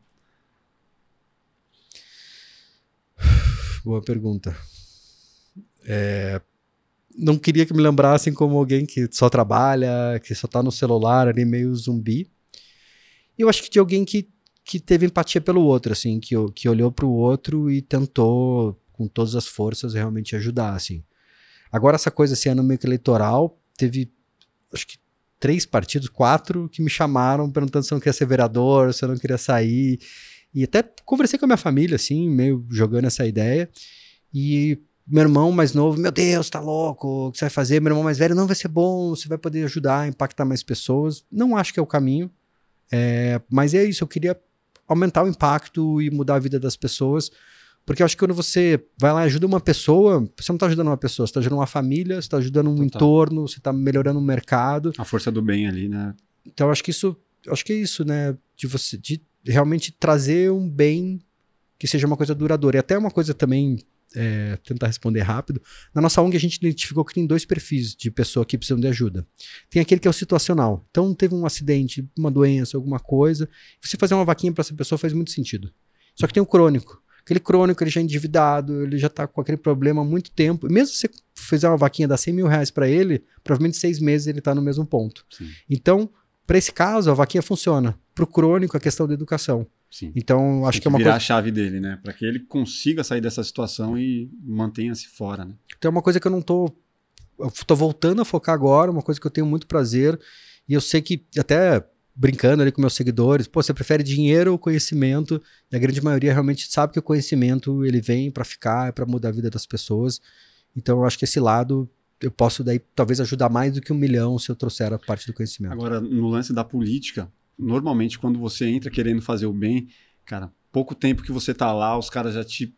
Boa pergunta. É, não queria que me lembrassem como alguém que só trabalha, que só tá no celular ali, meio zumbi. Eu acho que de alguém que, que teve empatia pelo outro, assim, que, que olhou para o outro e tentou, com todas as forças, realmente ajudar, assim. Agora, essa coisa, esse assim, ano meio que eleitoral, teve, acho que três partidos, quatro, que me chamaram perguntando se eu não queria ser vereador, se eu não queria sair. E até conversei com a minha família, assim, meio jogando essa ideia. E meu irmão mais novo, meu Deus, tá louco, o que você vai fazer? Meu irmão mais velho, não vai ser bom, você vai poder ajudar, impactar mais pessoas. Não acho que é o caminho, é, mas é isso, eu queria aumentar o impacto e mudar a vida das pessoas. Porque eu acho que quando você vai lá e ajuda uma pessoa, você não está ajudando uma pessoa, você está ajudando uma família, você está ajudando um Total. entorno, você está melhorando o um mercado. A força do bem ali, né? Então eu acho que isso, acho que é isso, né? De você de realmente trazer um bem que seja uma coisa duradoura. E até uma coisa também, é, tentar responder rápido. Na nossa ONG a gente identificou que tem dois perfis de pessoa que precisam de ajuda. Tem aquele que é o situacional. Então teve um acidente, uma doença, alguma coisa. Você fazer uma vaquinha para essa pessoa faz muito sentido. Só que tem o crônico aquele crônico, ele já é endividado, ele já está com aquele problema há muito tempo. Mesmo se você fizer uma vaquinha dar 100 mil reais para ele, provavelmente seis meses ele está no mesmo ponto. Sim. Então, para esse caso, a vaquinha funciona. Para o crônico, a questão da educação. Sim. Então, acho Tem que, que é uma virar coisa. a chave dele, né? Para que ele consiga sair dessa situação e mantenha-se fora, né? Então, é uma coisa que eu não tô. Eu tô voltando a focar agora, uma coisa que eu tenho muito prazer. E eu sei que até brincando ali com meus seguidores, pô, você prefere dinheiro ou conhecimento? E a grande maioria realmente sabe que o conhecimento ele vem para ficar, é para mudar a vida das pessoas. Então eu acho que esse lado eu posso daí talvez ajudar mais do que um milhão se eu trouxer a parte do conhecimento. Agora, no lance da política, normalmente quando você entra querendo fazer o bem, cara, pouco tempo que você tá lá, os caras já te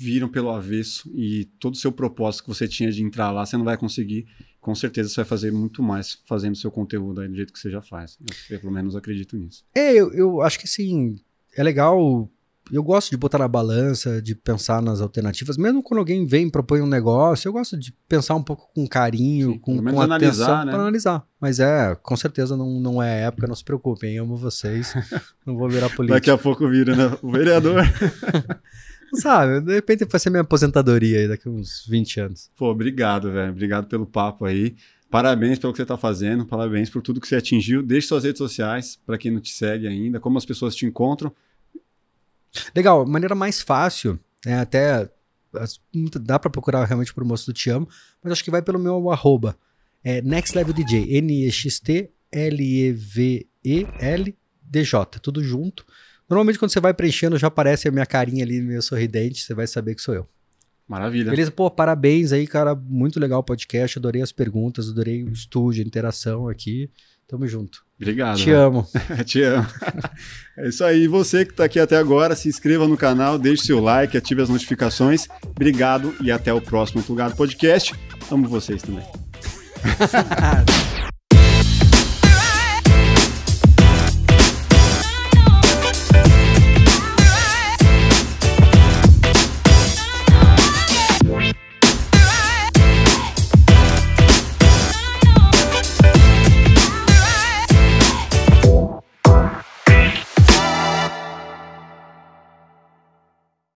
viram pelo avesso e todo o seu propósito que você tinha de entrar lá, você não vai conseguir com certeza você vai fazer muito mais fazendo seu conteúdo aí do jeito que você já faz. Eu, pelo menos acredito nisso. É, eu, eu acho que sim. é legal. Eu gosto de botar na balança, de pensar nas alternativas. Mesmo quando alguém vem e propõe um negócio, eu gosto de pensar um pouco com carinho, Sim, com, com atenção, analisar, né? para analisar. Mas é, com certeza não, não é época, não se preocupem, amo vocês. <laughs> não vou virar político. Daqui a pouco vira, né? O vereador. <laughs> Sabe, de repente vai ser minha aposentadoria aí daqui uns 20 anos. Pô, obrigado, velho. Obrigado pelo papo aí. Parabéns pelo que você está fazendo, parabéns por tudo que você atingiu. Deixe suas redes sociais para quem não te segue ainda, como as pessoas te encontram. Legal, maneira mais fácil, é até dá para procurar realmente por Moço do Te Amo, mas acho que vai pelo meu arroba. É Next Level DJ, N-E-X-T-L-E-V-E-L-D-J, tudo junto. Normalmente, quando você vai preenchendo, já aparece a minha carinha ali, meu sorridente, você vai saber que sou eu. Maravilha. Beleza? Pô, parabéns aí, cara. Muito legal o podcast. Adorei as perguntas, adorei o estúdio, a interação aqui. Tamo junto. Obrigado. Te né? amo. <laughs> Te amo. <laughs> é isso aí. E você que está aqui até agora, se inscreva no canal, deixe seu like, ative as notificações. Obrigado e até o próximo Plugado Podcast. Amo vocês também. <laughs>